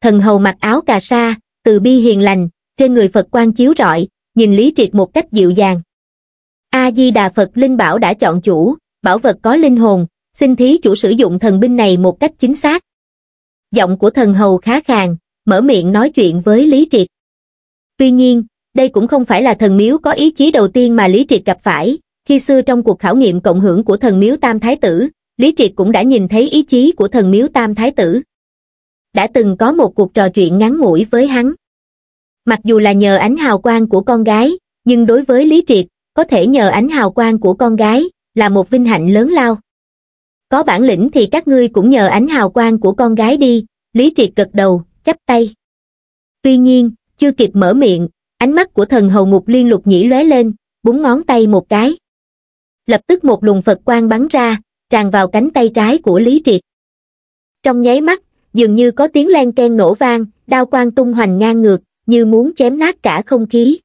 Thần hầu mặc áo cà sa, từ bi hiền lành, trên người Phật quan chiếu rọi, nhìn Lý Triệt một cách dịu dàng. A-di-đà Phật Linh Bảo đã chọn chủ, bảo vật có linh hồn, xin thí chủ sử dụng thần binh này một cách chính xác. Giọng của thần hầu khá khàn, mở miệng nói chuyện với Lý Triệt. Tuy nhiên, đây cũng không phải là thần miếu có ý chí đầu tiên mà Lý Triệt gặp phải, khi xưa trong cuộc khảo nghiệm cộng hưởng của thần miếu Tam Thái Tử, Lý Triệt cũng đã nhìn thấy ý chí của thần miếu Tam Thái Tử. Đã từng có một cuộc trò chuyện ngắn ngủi với hắn. Mặc dù là nhờ ánh hào quang của con gái, nhưng đối với Lý Triệt, có thể nhờ ánh hào quang của con gái, là một vinh hạnh lớn lao. Có bản lĩnh thì các ngươi cũng nhờ ánh hào quang của con gái đi, Lý Triệt gật đầu, chắp tay. Tuy nhiên, chưa kịp mở miệng, ánh mắt của thần hầu ngục liên lục nhĩ lóe lên, búng ngón tay một cái lập tức một luồng phật quang bắn ra tràn vào cánh tay trái của lý triệt trong nháy mắt dường như có tiếng len ken nổ vang đao quang tung hoành ngang ngược như muốn chém nát cả không khí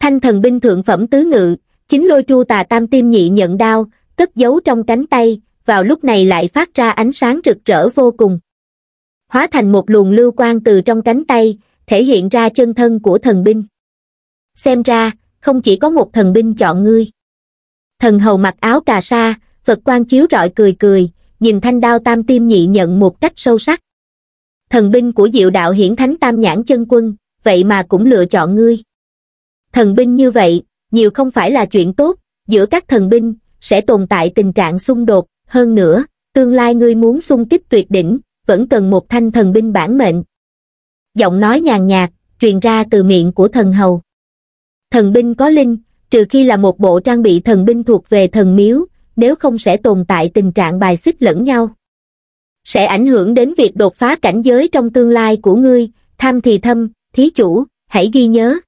thanh thần binh thượng phẩm tứ ngự chính lôi chu tà tam tiêm nhị nhận đao cất giấu trong cánh tay vào lúc này lại phát ra ánh sáng rực rỡ vô cùng hóa thành một luồng lưu quang từ trong cánh tay thể hiện ra chân thân của thần binh xem ra không chỉ có một thần binh chọn ngươi thần hầu mặc áo cà sa phật quan chiếu rọi cười cười nhìn thanh đao tam tiêm nhị nhận một cách sâu sắc thần binh của diệu đạo hiển thánh tam nhãn chân quân vậy mà cũng lựa chọn ngươi thần binh như vậy nhiều không phải là chuyện tốt giữa các thần binh sẽ tồn tại tình trạng xung đột hơn nữa tương lai ngươi muốn xung kích tuyệt đỉnh vẫn cần một thanh thần binh bản mệnh giọng nói nhàn nhạt truyền ra từ miệng của thần hầu thần binh có linh trừ khi là một bộ trang bị thần binh thuộc về thần miếu, nếu không sẽ tồn tại tình trạng bài xích lẫn nhau. Sẽ ảnh hưởng đến việc đột phá cảnh giới trong tương lai của ngươi, tham thì thâm, thí chủ, hãy ghi nhớ.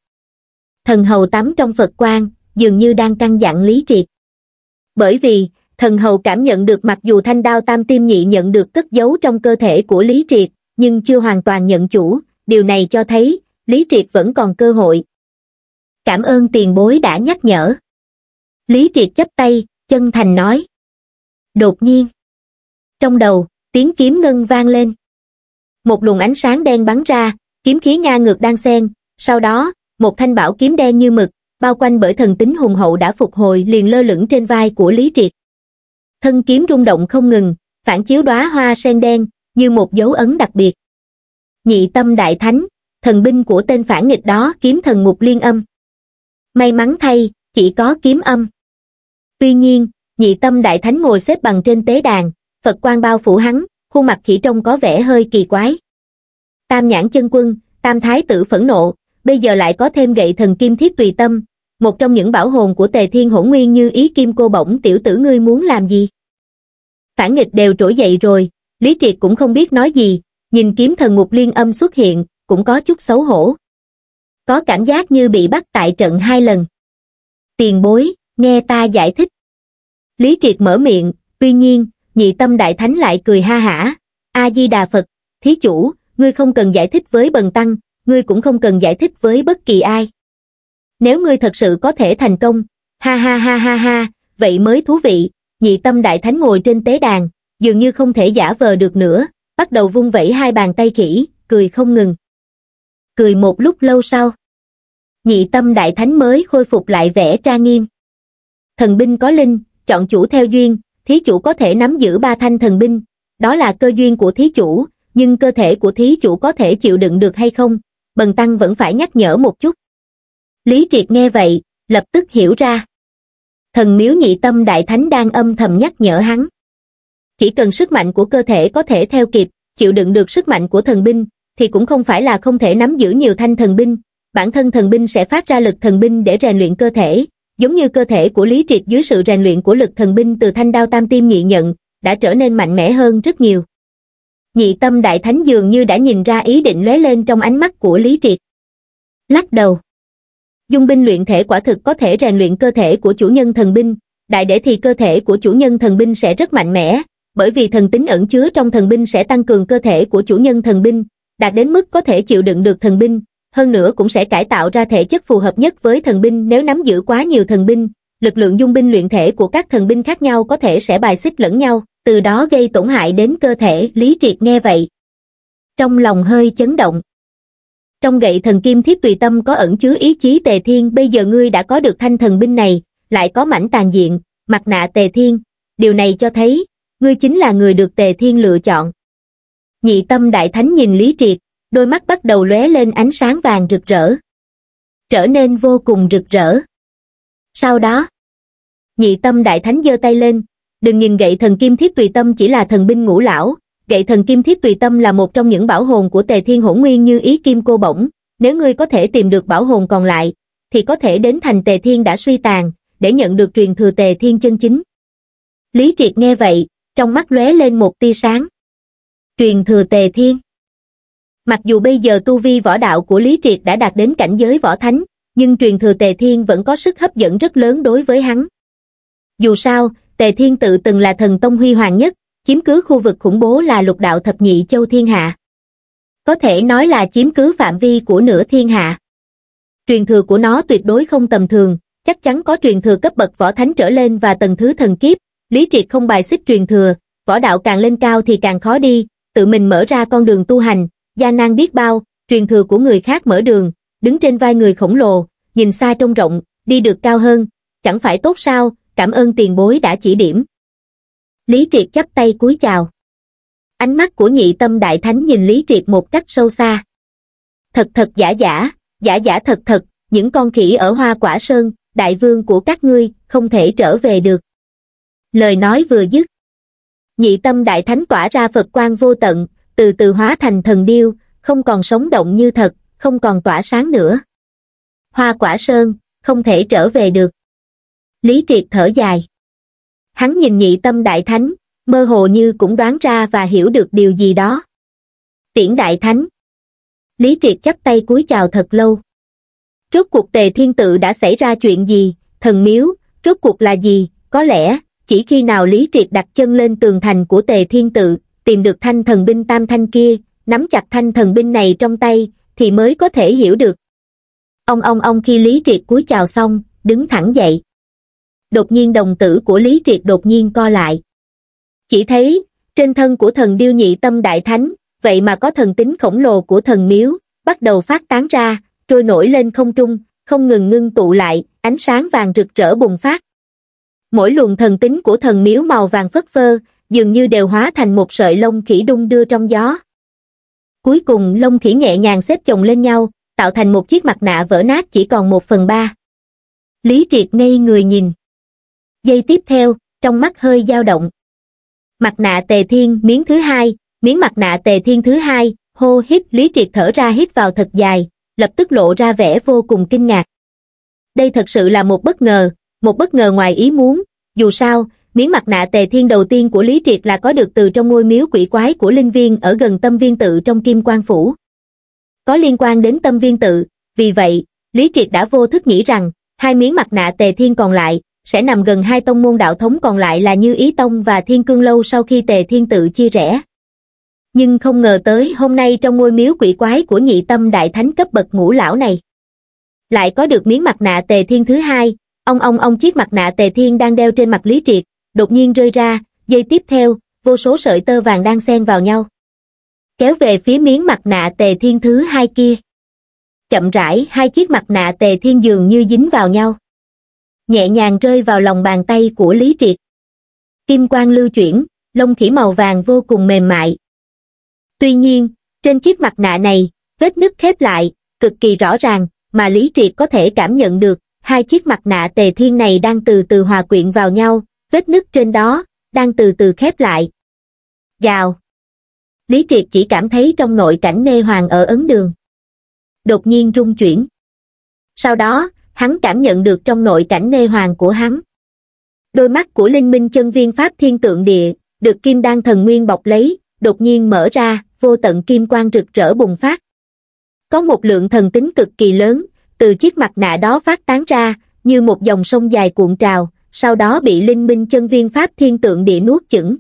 Thần hầu tắm trong Phật quang dường như đang căng dặn lý triệt. Bởi vì, thần hầu cảm nhận được mặc dù thanh đao tam tim nhị nhận được cất giấu trong cơ thể của lý triệt, nhưng chưa hoàn toàn nhận chủ, điều này cho thấy, lý triệt vẫn còn cơ hội, cảm ơn tiền bối đã nhắc nhở. Lý Triệt chấp tay, chân thành nói. Đột nhiên, trong đầu, tiếng kiếm ngân vang lên. Một luồng ánh sáng đen bắn ra, kiếm khí nga ngược đang xen, sau đó, một thanh bảo kiếm đen như mực, bao quanh bởi thần tính hùng hậu đã phục hồi liền lơ lửng trên vai của Lý Triệt. Thân kiếm rung động không ngừng, phản chiếu đóa hoa sen đen, như một dấu ấn đặc biệt. Nhị tâm đại thánh, thần binh của tên phản nghịch đó kiếm thần mục liên âm may mắn thay chỉ có kiếm âm tuy nhiên nhị tâm đại thánh ngồi xếp bằng trên tế đàn phật quan bao phủ hắn khuôn mặt khỉ trông có vẻ hơi kỳ quái tam nhãn chân quân tam thái tử phẫn nộ bây giờ lại có thêm gậy thần kim thiết tùy tâm một trong những bảo hồn của tề thiên hỗn nguyên như ý kim cô bổng tiểu tử ngươi muốn làm gì phản nghịch đều trỗi dậy rồi lý triệt cũng không biết nói gì nhìn kiếm thần ngục liên âm xuất hiện cũng có chút xấu hổ có cảm giác như bị bắt tại trận hai lần tiền bối nghe ta giải thích lý triệt mở miệng tuy nhiên nhị tâm đại thánh lại cười ha hả a di đà phật thí chủ ngươi không cần giải thích với bần tăng ngươi cũng không cần giải thích với bất kỳ ai nếu ngươi thật sự có thể thành công ha ha ha ha ha vậy mới thú vị nhị tâm đại thánh ngồi trên tế đàn dường như không thể giả vờ được nữa bắt đầu vung vẩy hai bàn tay khỉ cười không ngừng cười một lúc lâu sau nhị tâm đại thánh mới khôi phục lại vẻ tra nghiêm thần binh có linh chọn chủ theo duyên thí chủ có thể nắm giữ ba thanh thần binh đó là cơ duyên của thí chủ nhưng cơ thể của thí chủ có thể chịu đựng được hay không bần tăng vẫn phải nhắc nhở một chút lý triệt nghe vậy lập tức hiểu ra thần miếu nhị tâm đại thánh đang âm thầm nhắc nhở hắn chỉ cần sức mạnh của cơ thể có thể theo kịp chịu đựng được sức mạnh của thần binh thì cũng không phải là không thể nắm giữ nhiều thanh thần binh, bản thân thần binh sẽ phát ra lực thần binh để rèn luyện cơ thể, giống như cơ thể của Lý Triệt dưới sự rèn luyện của lực thần binh từ thanh đao tam tiêm nhị nhận, đã trở nên mạnh mẽ hơn rất nhiều. Nhị tâm đại thánh dường như đã nhìn ra ý định lóe lên trong ánh mắt của Lý Triệt. Lắc đầu. Dung binh luyện thể quả thực có thể rèn luyện cơ thể của chủ nhân thần binh, đại để thì cơ thể của chủ nhân thần binh sẽ rất mạnh mẽ, bởi vì thần tính ẩn chứa trong thần binh sẽ tăng cường cơ thể của chủ nhân thần binh, đạt đến mức có thể chịu đựng được thần binh, hơn nữa cũng sẽ cải tạo ra thể chất phù hợp nhất với thần binh nếu nắm giữ quá nhiều thần binh, lực lượng dung binh luyện thể của các thần binh khác nhau có thể sẽ bài xích lẫn nhau, từ đó gây tổn hại đến cơ thể, Lý Triệt nghe vậy. Trong lòng hơi chấn động. Trong gậy thần kim thiết tùy tâm có ẩn chứa ý chí tề thiên bây giờ ngươi đã có được thanh thần binh này, lại có mảnh tàn diện, mặt nạ tề thiên, điều này cho thấy, ngươi chính là người được tề thiên lựa chọn nhị tâm đại thánh nhìn Lý Triệt, đôi mắt bắt đầu lóe lên ánh sáng vàng rực rỡ. Trở nên vô cùng rực rỡ. Sau đó, nhị tâm đại thánh giơ tay lên, đừng nhìn gậy thần kim thiết tùy tâm chỉ là thần binh ngũ lão, gậy thần kim thiết tùy tâm là một trong những bảo hồn của tề thiên hỗn nguyên như ý kim cô bổng. Nếu ngươi có thể tìm được bảo hồn còn lại, thì có thể đến thành tề thiên đã suy tàn, để nhận được truyền thừa tề thiên chân chính. Lý Triệt nghe vậy, trong mắt lóe lên một tia sáng truyền thừa tề thiên. Mặc dù bây giờ tu vi võ đạo của Lý Triệt đã đạt đến cảnh giới võ thánh, nhưng truyền thừa tề thiên vẫn có sức hấp dẫn rất lớn đối với hắn. Dù sao, tề thiên tự từng là thần tông huy hoàng nhất, chiếm cứ khu vực khủng bố là lục đạo thập nhị châu thiên hạ. Có thể nói là chiếm cứ phạm vi của nửa thiên hạ. Truyền thừa của nó tuyệt đối không tầm thường, chắc chắn có truyền thừa cấp bậc võ thánh trở lên và tầng thứ thần kiếp, lý triệt không bài xích truyền thừa, võ đạo càng lên cao thì càng khó đi, tự mình mở ra con đường tu hành, gia nan biết bao, truyền thừa của người khác mở đường, đứng trên vai người khổng lồ, nhìn xa trông rộng, đi được cao hơn, chẳng phải tốt sao, cảm ơn tiền bối đã chỉ điểm. Lý Triệt chắp tay cúi chào. Ánh mắt của nhị tâm đại thánh nhìn Lý Triệt một cách sâu xa. Thật thật giả giả, giả giả thật thật, những con khỉ ở hoa quả sơn, đại vương của các ngươi, không thể trở về được. Lời nói vừa dứt, nhị tâm đại thánh tỏa ra Phật quang vô tận, từ từ hóa thành thần điêu, không còn sống động như thật, không còn tỏa sáng nữa. Hoa quả sơn, không thể trở về được. Lý triệt thở dài. Hắn nhìn nhị tâm đại thánh, mơ hồ như cũng đoán ra và hiểu được điều gì đó. Tiễn đại thánh. Lý triệt chắp tay cúi chào thật lâu. Rốt cuộc tề thiên tự đã xảy ra chuyện gì, thần miếu, rốt cuộc là gì, có lẽ, chỉ khi nào Lý Triệt đặt chân lên tường thành của Tề Thiên Tự, tìm được thanh thần binh tam thanh kia, nắm chặt thanh thần binh này trong tay, thì mới có thể hiểu được. Ông ông ông khi Lý Triệt cúi chào xong, đứng thẳng dậy. Đột nhiên đồng tử của Lý Triệt đột nhiên co lại. Chỉ thấy, trên thân của thần điêu nhị tâm đại thánh, vậy mà có thần tính khổng lồ của thần miếu, bắt đầu phát tán ra, trôi nổi lên không trung, không ngừng ngưng tụ lại, ánh sáng vàng rực rỡ bùng phát. Mỗi luồng thần tính của thần miếu màu vàng phất phơ, dường như đều hóa thành một sợi lông khỉ đung đưa trong gió. Cuối cùng lông khỉ nhẹ nhàng xếp chồng lên nhau, tạo thành một chiếc mặt nạ vỡ nát chỉ còn một phần ba. Lý Triệt ngây người nhìn. Giây tiếp theo, trong mắt hơi dao động. Mặt nạ tề thiên miếng thứ hai, miếng mặt nạ tề thiên thứ hai, hô hít Lý Triệt thở ra hít vào thật dài, lập tức lộ ra vẻ vô cùng kinh ngạc. Đây thật sự là một bất ngờ, một bất ngờ ngoài ý muốn, dù sao, miếng mặt nạ tề thiên đầu tiên của Lý Triệt là có được từ trong ngôi miếu quỷ quái của linh viên ở gần tâm viên tự trong Kim Quang Phủ. Có liên quan đến tâm viên tự, vì vậy, Lý Triệt đã vô thức nghĩ rằng, hai miếng mặt nạ tề thiên còn lại, sẽ nằm gần hai tông môn đạo thống còn lại là Như Ý Tông và Thiên Cương Lâu sau khi tề thiên tự chia rẽ. Nhưng không ngờ tới hôm nay trong ngôi miếu quỷ quái của nhị tâm đại thánh cấp bậc ngũ lão này. Lại có được miếng mặt nạ tề thiên thứ hai, ông ông ông chiếc mặt nạ tề thiên đang đeo trên mặt lý triệt đột nhiên rơi ra dây tiếp theo vô số sợi tơ vàng đang xen vào nhau kéo về phía miếng mặt nạ tề thiên thứ hai kia chậm rãi hai chiếc mặt nạ tề thiên dường như dính vào nhau nhẹ nhàng rơi vào lòng bàn tay của lý triệt kim quang lưu chuyển lông khỉ màu vàng vô cùng mềm mại tuy nhiên trên chiếc mặt nạ này vết nứt khép lại cực kỳ rõ ràng mà lý triệt có thể cảm nhận được hai chiếc mặt nạ tề thiên này đang từ từ hòa quyện vào nhau, vết nứt trên đó, đang từ từ khép lại. Gào! Lý Triệt chỉ cảm thấy trong nội cảnh nê hoàng ở ấn đường. Đột nhiên rung chuyển. Sau đó, hắn cảm nhận được trong nội cảnh nê hoàng của hắn. Đôi mắt của linh minh chân viên pháp thiên tượng địa, được kim đan thần nguyên bọc lấy, đột nhiên mở ra, vô tận kim quang rực rỡ bùng phát. Có một lượng thần tính cực kỳ lớn, từ chiếc mặt nạ đó phát tán ra, như một dòng sông dài cuộn trào, sau đó bị linh minh chân viên pháp thiên tượng địa nuốt chửng.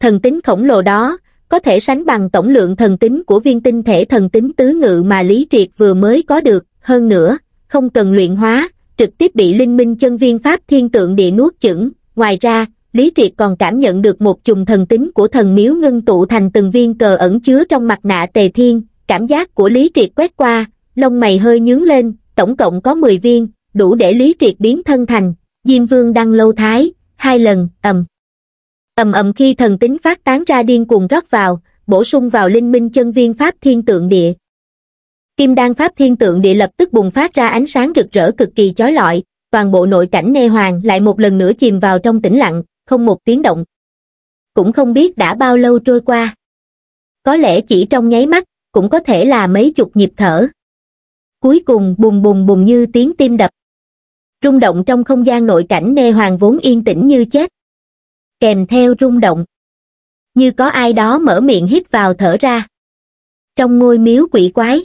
Thần tính khổng lồ đó, có thể sánh bằng tổng lượng thần tính của viên tinh thể thần tính tứ ngự mà Lý Triệt vừa mới có được, hơn nữa, không cần luyện hóa, trực tiếp bị linh minh chân viên pháp thiên tượng địa nuốt chửng. Ngoài ra, Lý Triệt còn cảm nhận được một chùm thần tính của thần miếu ngân tụ thành từng viên cờ ẩn chứa trong mặt nạ tề thiên, cảm giác của Lý Triệt quét qua, lông mày hơi nhướng lên, tổng cộng có 10 viên, đủ để lý triệt biến thân thành, Diêm Vương đăng lâu thái, hai lần, ầm. ầm ầm khi thần tính phát tán ra điên cuồng rót vào, bổ sung vào linh minh chân viên pháp thiên tượng địa. Kim đan pháp thiên tượng địa lập tức bùng phát ra ánh sáng rực rỡ cực kỳ chói lọi, toàn bộ nội cảnh nê hoàng lại một lần nữa chìm vào trong tĩnh lặng, không một tiếng động. Cũng không biết đã bao lâu trôi qua. Có lẽ chỉ trong nháy mắt, cũng có thể là mấy chục nhịp thở cuối cùng bùng bùng bùng như tiếng tim đập. Rung động trong không gian nội cảnh nê hoàng vốn yên tĩnh như chết. Kèm theo rung động. Như có ai đó mở miệng hít vào thở ra. Trong ngôi miếu quỷ quái.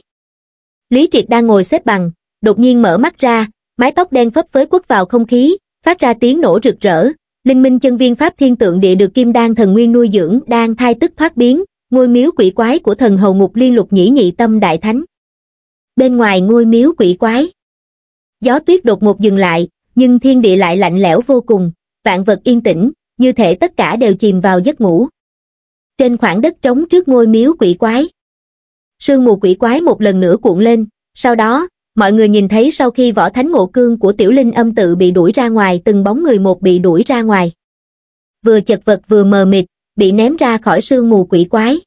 Lý Triệt đang ngồi xếp bằng, đột nhiên mở mắt ra, mái tóc đen phấp phới quất vào không khí, phát ra tiếng nổ rực rỡ. Linh minh chân viên pháp thiên tượng địa được kim đan thần nguyên nuôi dưỡng đang thai tức thoát biến, ngôi miếu quỷ quái của thần hầu ngục liên lục nhĩ nhị tâm đại thánh bên ngoài ngôi miếu quỷ quái. Gió tuyết đột một dừng lại, nhưng thiên địa lại lạnh lẽo vô cùng, vạn vật yên tĩnh, như thể tất cả đều chìm vào giấc ngủ. Trên khoảng đất trống trước ngôi miếu quỷ quái, sương mù quỷ quái một lần nữa cuộn lên, sau đó, mọi người nhìn thấy sau khi võ thánh ngộ cương của tiểu linh âm tự bị đuổi ra ngoài từng bóng người một bị đuổi ra ngoài. Vừa chật vật vừa mờ mịt, bị ném ra khỏi sương mù quỷ quái.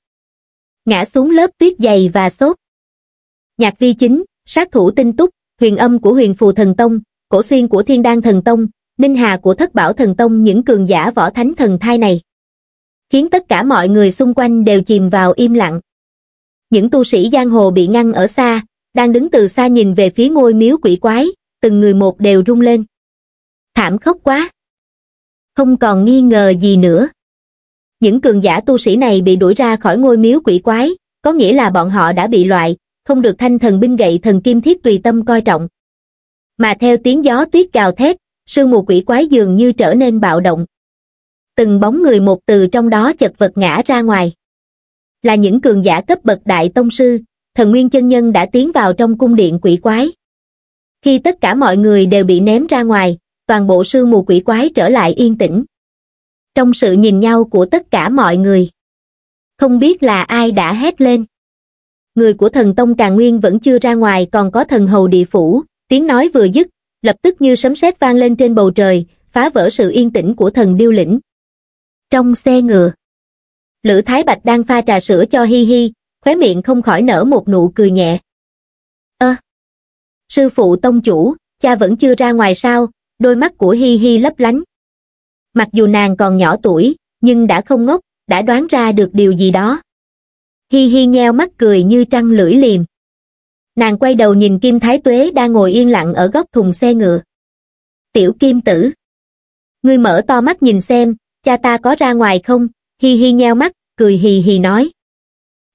Ngã xuống lớp tuyết dày và xốp. Nhạc vi chính, sát thủ tinh túc, huyền âm của huyền phù thần tông, cổ xuyên của thiên đan thần tông, ninh hà của thất bảo thần tông những cường giả võ thánh thần thai này. Khiến tất cả mọi người xung quanh đều chìm vào im lặng. Những tu sĩ giang hồ bị ngăn ở xa, đang đứng từ xa nhìn về phía ngôi miếu quỷ quái, từng người một đều rung lên. Thảm khốc quá! Không còn nghi ngờ gì nữa. Những cường giả tu sĩ này bị đuổi ra khỏi ngôi miếu quỷ quái, có nghĩa là bọn họ đã bị loại, không được thanh thần binh gậy thần kim thiết tùy tâm coi trọng. Mà theo tiếng gió tuyết gào thét, sương mù quỷ quái dường như trở nên bạo động. Từng bóng người một từ trong đó chật vật ngã ra ngoài. Là những cường giả cấp bậc đại tông sư, thần nguyên chân nhân đã tiến vào trong cung điện quỷ quái. Khi tất cả mọi người đều bị ném ra ngoài, toàn bộ sương mù quỷ quái trở lại yên tĩnh. Trong sự nhìn nhau của tất cả mọi người, không biết là ai đã hét lên người của thần tông Càng Nguyên vẫn chưa ra ngoài còn có thần hầu địa phủ, tiếng nói vừa dứt, lập tức như sấm sét vang lên trên bầu trời, phá vỡ sự yên tĩnh của thần điêu lĩnh. Trong xe ngựa, Lữ Thái Bạch đang pha trà sữa cho Hi Hi, khóe miệng không khỏi nở một nụ cười nhẹ. Ơ! sư phụ tông chủ, cha vẫn chưa ra ngoài sao, đôi mắt của Hi Hi lấp lánh. Mặc dù nàng còn nhỏ tuổi, nhưng đã không ngốc, đã đoán ra được điều gì đó hi hi nheo mắt cười như trăng lưỡi liềm nàng quay đầu nhìn kim thái tuế đang ngồi yên lặng ở góc thùng xe ngựa tiểu kim tử ngươi mở to mắt nhìn xem cha ta có ra ngoài không hi hi nheo mắt cười hì hì nói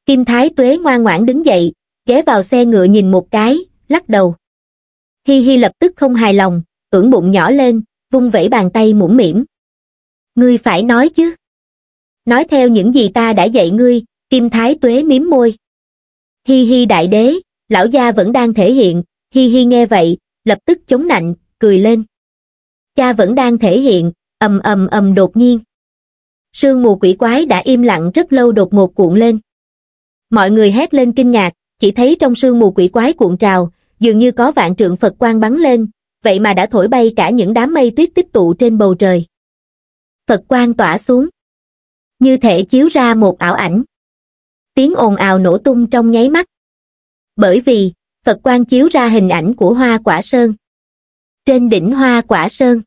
kim thái tuế ngoan ngoãn đứng dậy ghé vào xe ngựa nhìn một cái lắc đầu hi hi lập tức không hài lòng ưỡn bụng nhỏ lên vung vẩy bàn tay mũm mỉm ngươi phải nói chứ nói theo những gì ta đã dạy ngươi kim thái tuế miếm môi hi hi đại đế lão gia vẫn đang thể hiện hi hi nghe vậy lập tức chống nạnh cười lên cha vẫn đang thể hiện ầm ầm ầm đột nhiên sương mù quỷ quái đã im lặng rất lâu đột ngột cuộn lên mọi người hét lên kinh ngạc chỉ thấy trong sương mù quỷ quái cuộn trào dường như có vạn trượng phật quang bắn lên vậy mà đã thổi bay cả những đám mây tuyết tích tụ trên bầu trời phật quang tỏa xuống như thể chiếu ra một ảo ảnh tiếng ồn ào nổ tung trong nháy mắt bởi vì phật quang chiếu ra hình ảnh của hoa quả sơn trên đỉnh hoa quả sơn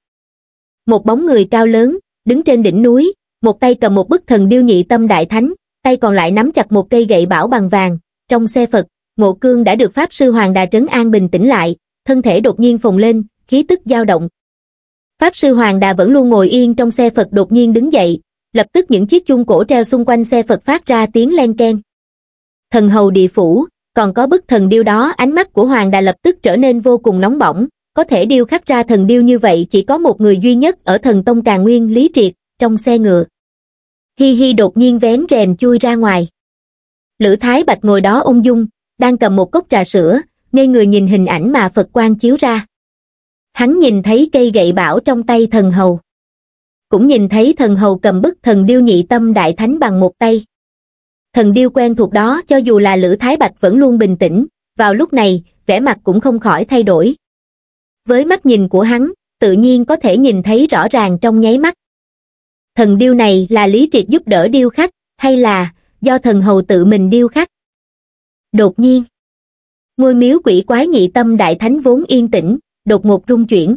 một bóng người cao lớn đứng trên đỉnh núi một tay cầm một bức thần điêu nhị tâm đại thánh tay còn lại nắm chặt một cây gậy bảo bằng vàng trong xe phật ngộ cương đã được pháp sư hoàng đà trấn an bình tĩnh lại thân thể đột nhiên phồng lên khí tức dao động pháp sư hoàng đà vẫn luôn ngồi yên trong xe phật đột nhiên đứng dậy lập tức những chiếc chung cổ treo xung quanh xe Phật phát ra tiếng len ken Thần hầu địa phủ, còn có bức thần điêu đó ánh mắt của Hoàng Đà lập tức trở nên vô cùng nóng bỏng, có thể điêu khắc ra thần điêu như vậy chỉ có một người duy nhất ở thần tông càng nguyên lý triệt, trong xe ngựa. Hi Hi đột nhiên vén rèm chui ra ngoài. Lữ Thái Bạch ngồi đó ung dung, đang cầm một cốc trà sữa, ngây người nhìn hình ảnh mà Phật quang chiếu ra. Hắn nhìn thấy cây gậy bảo trong tay thần hầu cũng nhìn thấy thần hầu cầm bức thần điêu nhị tâm đại thánh bằng một tay. Thần điêu quen thuộc đó cho dù là Lữ Thái Bạch vẫn luôn bình tĩnh, vào lúc này, vẻ mặt cũng không khỏi thay đổi. Với mắt nhìn của hắn, tự nhiên có thể nhìn thấy rõ ràng trong nháy mắt. Thần điêu này là lý triệt giúp đỡ điêu khắc, hay là do thần hầu tự mình điêu khắc? Đột nhiên, ngôi miếu quỷ quái nhị tâm đại thánh vốn yên tĩnh, đột ngột rung chuyển.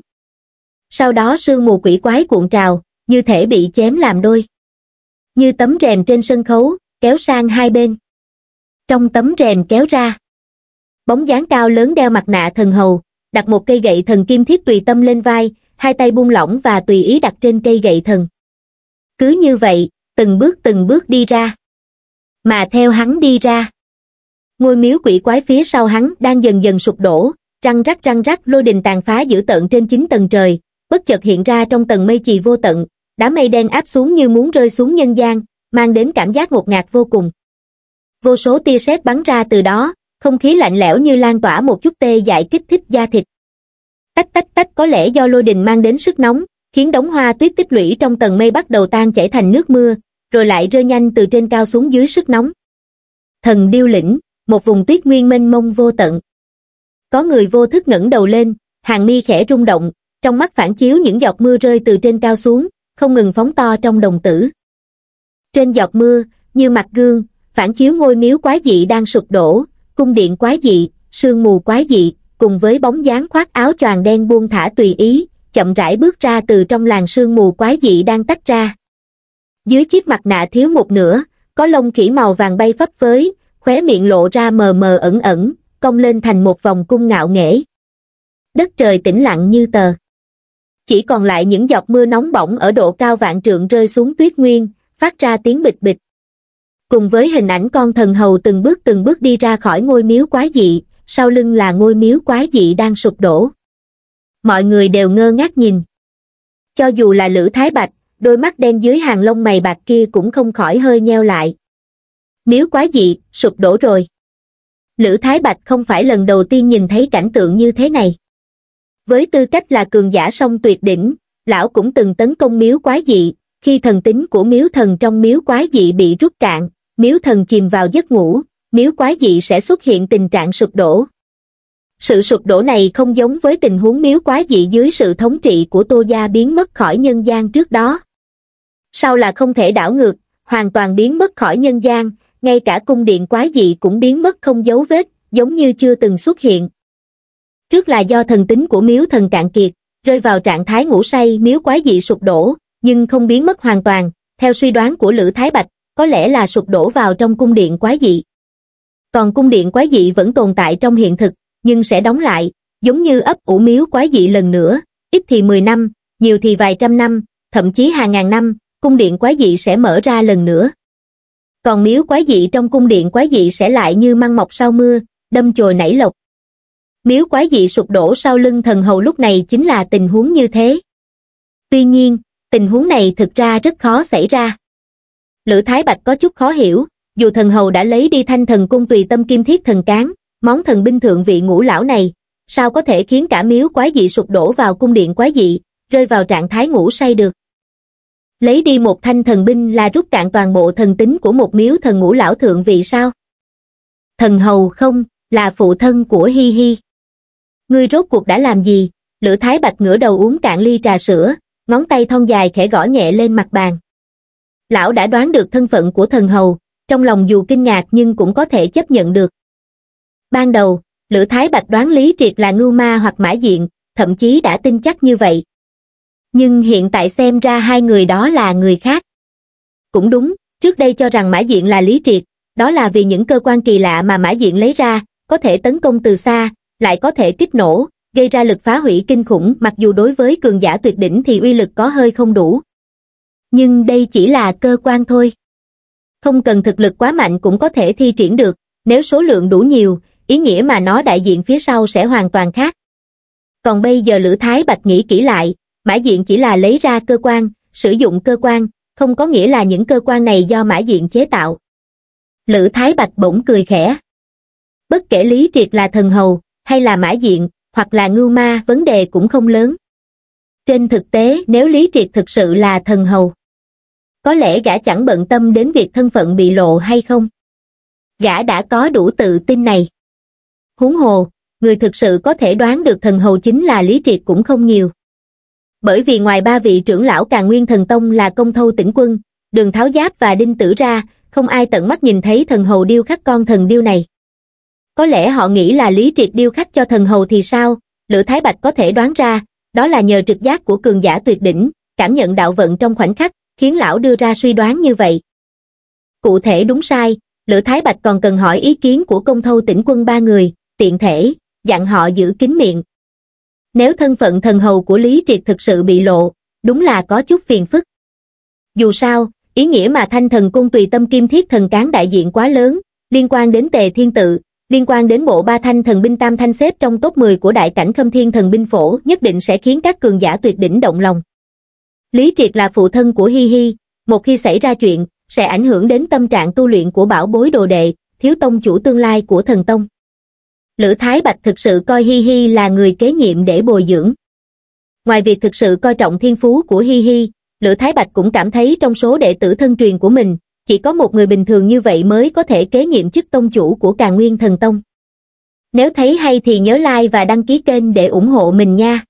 Sau đó sương mù quỷ quái cuộn trào, như thể bị chém làm đôi. Như tấm rèm trên sân khấu, kéo sang hai bên. Trong tấm rèm kéo ra, bóng dáng cao lớn đeo mặt nạ thần hầu, đặt một cây gậy thần kim thiết tùy tâm lên vai, hai tay buông lỏng và tùy ý đặt trên cây gậy thần. Cứ như vậy, từng bước từng bước đi ra. Mà theo hắn đi ra, ngôi miếu quỷ quái phía sau hắn đang dần dần sụp đổ, răng rắc răng rắc lôi đình tàn phá dữ tợn trên chín tầng trời, bất chợt hiện ra trong tầng mây chì vô tận, đám mây đen áp xuống như muốn rơi xuống nhân gian, mang đến cảm giác ngột ngạt vô cùng. Vô số tia sét bắn ra từ đó, không khí lạnh lẽo như lan tỏa một chút tê dại kích thích da thịt. Tách tách tách có lẽ do lôi đình mang đến sức nóng, khiến đống hoa tuyết tích lũy trong tầng mây bắt đầu tan chảy thành nước mưa, rồi lại rơi nhanh từ trên cao xuống dưới sức nóng. Thần điêu lĩnh, một vùng tuyết nguyên mênh mông vô tận. Có người vô thức ngẩng đầu lên, hàng mi khẽ rung động, trong mắt phản chiếu những giọt mưa rơi từ trên cao xuống, không ngừng phóng to trong đồng tử. Trên giọt mưa, như mặt gương, phản chiếu ngôi miếu quái dị đang sụp đổ, cung điện quái dị, sương mù quái dị, cùng với bóng dáng khoác áo choàng đen buông thả tùy ý, chậm rãi bước ra từ trong làn sương mù quái dị đang tách ra. Dưới chiếc mặt nạ thiếu một nửa, có lông khỉ màu vàng bay phấp phới, khóe miệng lộ ra mờ mờ ẩn ẩn, cong lên thành một vòng cung ngạo nghễ. Đất trời tĩnh lặng như tờ chỉ còn lại những giọt mưa nóng bỏng ở độ cao vạn trượng rơi xuống tuyết nguyên, phát ra tiếng bịch bịch. Cùng với hình ảnh con thần hầu từng bước từng bước đi ra khỏi ngôi miếu quái dị, sau lưng là ngôi miếu quái dị đang sụp đổ. Mọi người đều ngơ ngác nhìn. Cho dù là Lữ Thái Bạch, đôi mắt đen dưới hàng lông mày bạc kia cũng không khỏi hơi nheo lại. Miếu quái dị, sụp đổ rồi. Lữ Thái Bạch không phải lần đầu tiên nhìn thấy cảnh tượng như thế này với tư cách là cường giả song tuyệt đỉnh, lão cũng từng tấn công miếu quái dị, khi thần tính của miếu thần trong miếu quái dị bị rút cạn, miếu thần chìm vào giấc ngủ, miếu quái dị sẽ xuất hiện tình trạng sụp đổ. Sự sụp đổ này không giống với tình huống miếu quái dị dưới sự thống trị của Tô Gia biến mất khỏi nhân gian trước đó. Sau là không thể đảo ngược, hoàn toàn biến mất khỏi nhân gian, ngay cả cung điện quái dị cũng biến mất không dấu vết, giống như chưa từng xuất hiện. Trước là do thần tính của miếu thần cạn kiệt, rơi vào trạng thái ngủ say miếu quái dị sụp đổ, nhưng không biến mất hoàn toàn, theo suy đoán của Lữ Thái Bạch, có lẽ là sụp đổ vào trong cung điện quái dị. Còn cung điện quái dị vẫn tồn tại trong hiện thực, nhưng sẽ đóng lại, giống như ấp ủ miếu quái dị lần nữa, ít thì 10 năm, nhiều thì vài trăm năm, thậm chí hàng ngàn năm, cung điện quái dị sẽ mở ra lần nữa. Còn miếu quái dị trong cung điện quái dị sẽ lại như măng mọc sau mưa, đâm chồi nảy lộc, miếu quái dị sụp đổ sau lưng thần hầu lúc này chính là tình huống như thế. Tuy nhiên, tình huống này thực ra rất khó xảy ra. Lữ Thái Bạch có chút khó hiểu, dù thần hầu đã lấy đi thanh thần cung tùy tâm kim thiết thần cán, món thần binh thượng vị ngũ lão này, sao có thể khiến cả miếu quái dị sụp đổ vào cung điện quái dị, rơi vào trạng thái ngủ say được. Lấy đi một thanh thần binh là rút cạn toàn bộ thần tính của một miếu thần ngũ lão thượng vị sao? Thần hầu không, là phụ thân của Hi Hi ngươi rốt cuộc đã làm gì lữ thái bạch ngửa đầu uống cạn ly trà sữa ngón tay thon dài khẽ gõ nhẹ lên mặt bàn lão đã đoán được thân phận của thần hầu trong lòng dù kinh ngạc nhưng cũng có thể chấp nhận được ban đầu lữ thái bạch đoán lý triệt là ngưu ma hoặc mã diện thậm chí đã tin chắc như vậy nhưng hiện tại xem ra hai người đó là người khác cũng đúng trước đây cho rằng mã diện là lý triệt đó là vì những cơ quan kỳ lạ mà mã diện lấy ra có thể tấn công từ xa lại có thể kích nổ, gây ra lực phá hủy kinh khủng mặc dù đối với cường giả tuyệt đỉnh thì uy lực có hơi không đủ. Nhưng đây chỉ là cơ quan thôi. Không cần thực lực quá mạnh cũng có thể thi triển được, nếu số lượng đủ nhiều, ý nghĩa mà nó đại diện phía sau sẽ hoàn toàn khác. Còn bây giờ Lữ Thái Bạch nghĩ kỹ lại, mã diện chỉ là lấy ra cơ quan, sử dụng cơ quan, không có nghĩa là những cơ quan này do mã diện chế tạo. Lữ Thái Bạch bỗng cười khẽ. Bất kể Lý Triệt là thần hầu, hay là mã diện hoặc là ngưu ma vấn đề cũng không lớn trên thực tế nếu lý triệt thực sự là thần hầu có lẽ gã chẳng bận tâm đến việc thân phận bị lộ hay không gã đã có đủ tự tin này huống hồ người thực sự có thể đoán được thần hầu chính là lý triệt cũng không nhiều bởi vì ngoài ba vị trưởng lão càng nguyên thần tông là công thâu tỉnh quân đường tháo giáp và đinh tử ra không ai tận mắt nhìn thấy thần hầu điêu khắc con thần điêu này có lẽ họ nghĩ là lý triệt điêu khắc cho thần hầu thì sao lữ thái bạch có thể đoán ra đó là nhờ trực giác của cường giả tuyệt đỉnh cảm nhận đạo vận trong khoảnh khắc khiến lão đưa ra suy đoán như vậy cụ thể đúng sai lữ thái bạch còn cần hỏi ý kiến của công thâu tỉnh quân ba người tiện thể dặn họ giữ kín miệng nếu thân phận thần hầu của lý triệt thực sự bị lộ đúng là có chút phiền phức dù sao ý nghĩa mà thanh thần cung tùy tâm kim thiết thần cán đại diện quá lớn liên quan đến tề thiên tự Liên quan đến bộ ba thanh thần binh tam thanh xếp trong top 10 của đại cảnh khâm thiên thần binh phổ nhất định sẽ khiến các cường giả tuyệt đỉnh động lòng. Lý Triệt là phụ thân của Hi Hi, một khi xảy ra chuyện, sẽ ảnh hưởng đến tâm trạng tu luyện của bảo bối đồ đệ, thiếu tông chủ tương lai của thần tông. Lữ Thái Bạch thực sự coi Hi Hi là người kế nhiệm để bồi dưỡng. Ngoài việc thực sự coi trọng thiên phú của Hi Hi, Lữ Thái Bạch cũng cảm thấy trong số đệ tử thân truyền của mình, chỉ có một người bình thường như vậy mới có thể kế nhiệm chức tông chủ của Càn Nguyên Thần Tông. Nếu thấy hay thì nhớ like và đăng ký kênh để ủng hộ mình nha.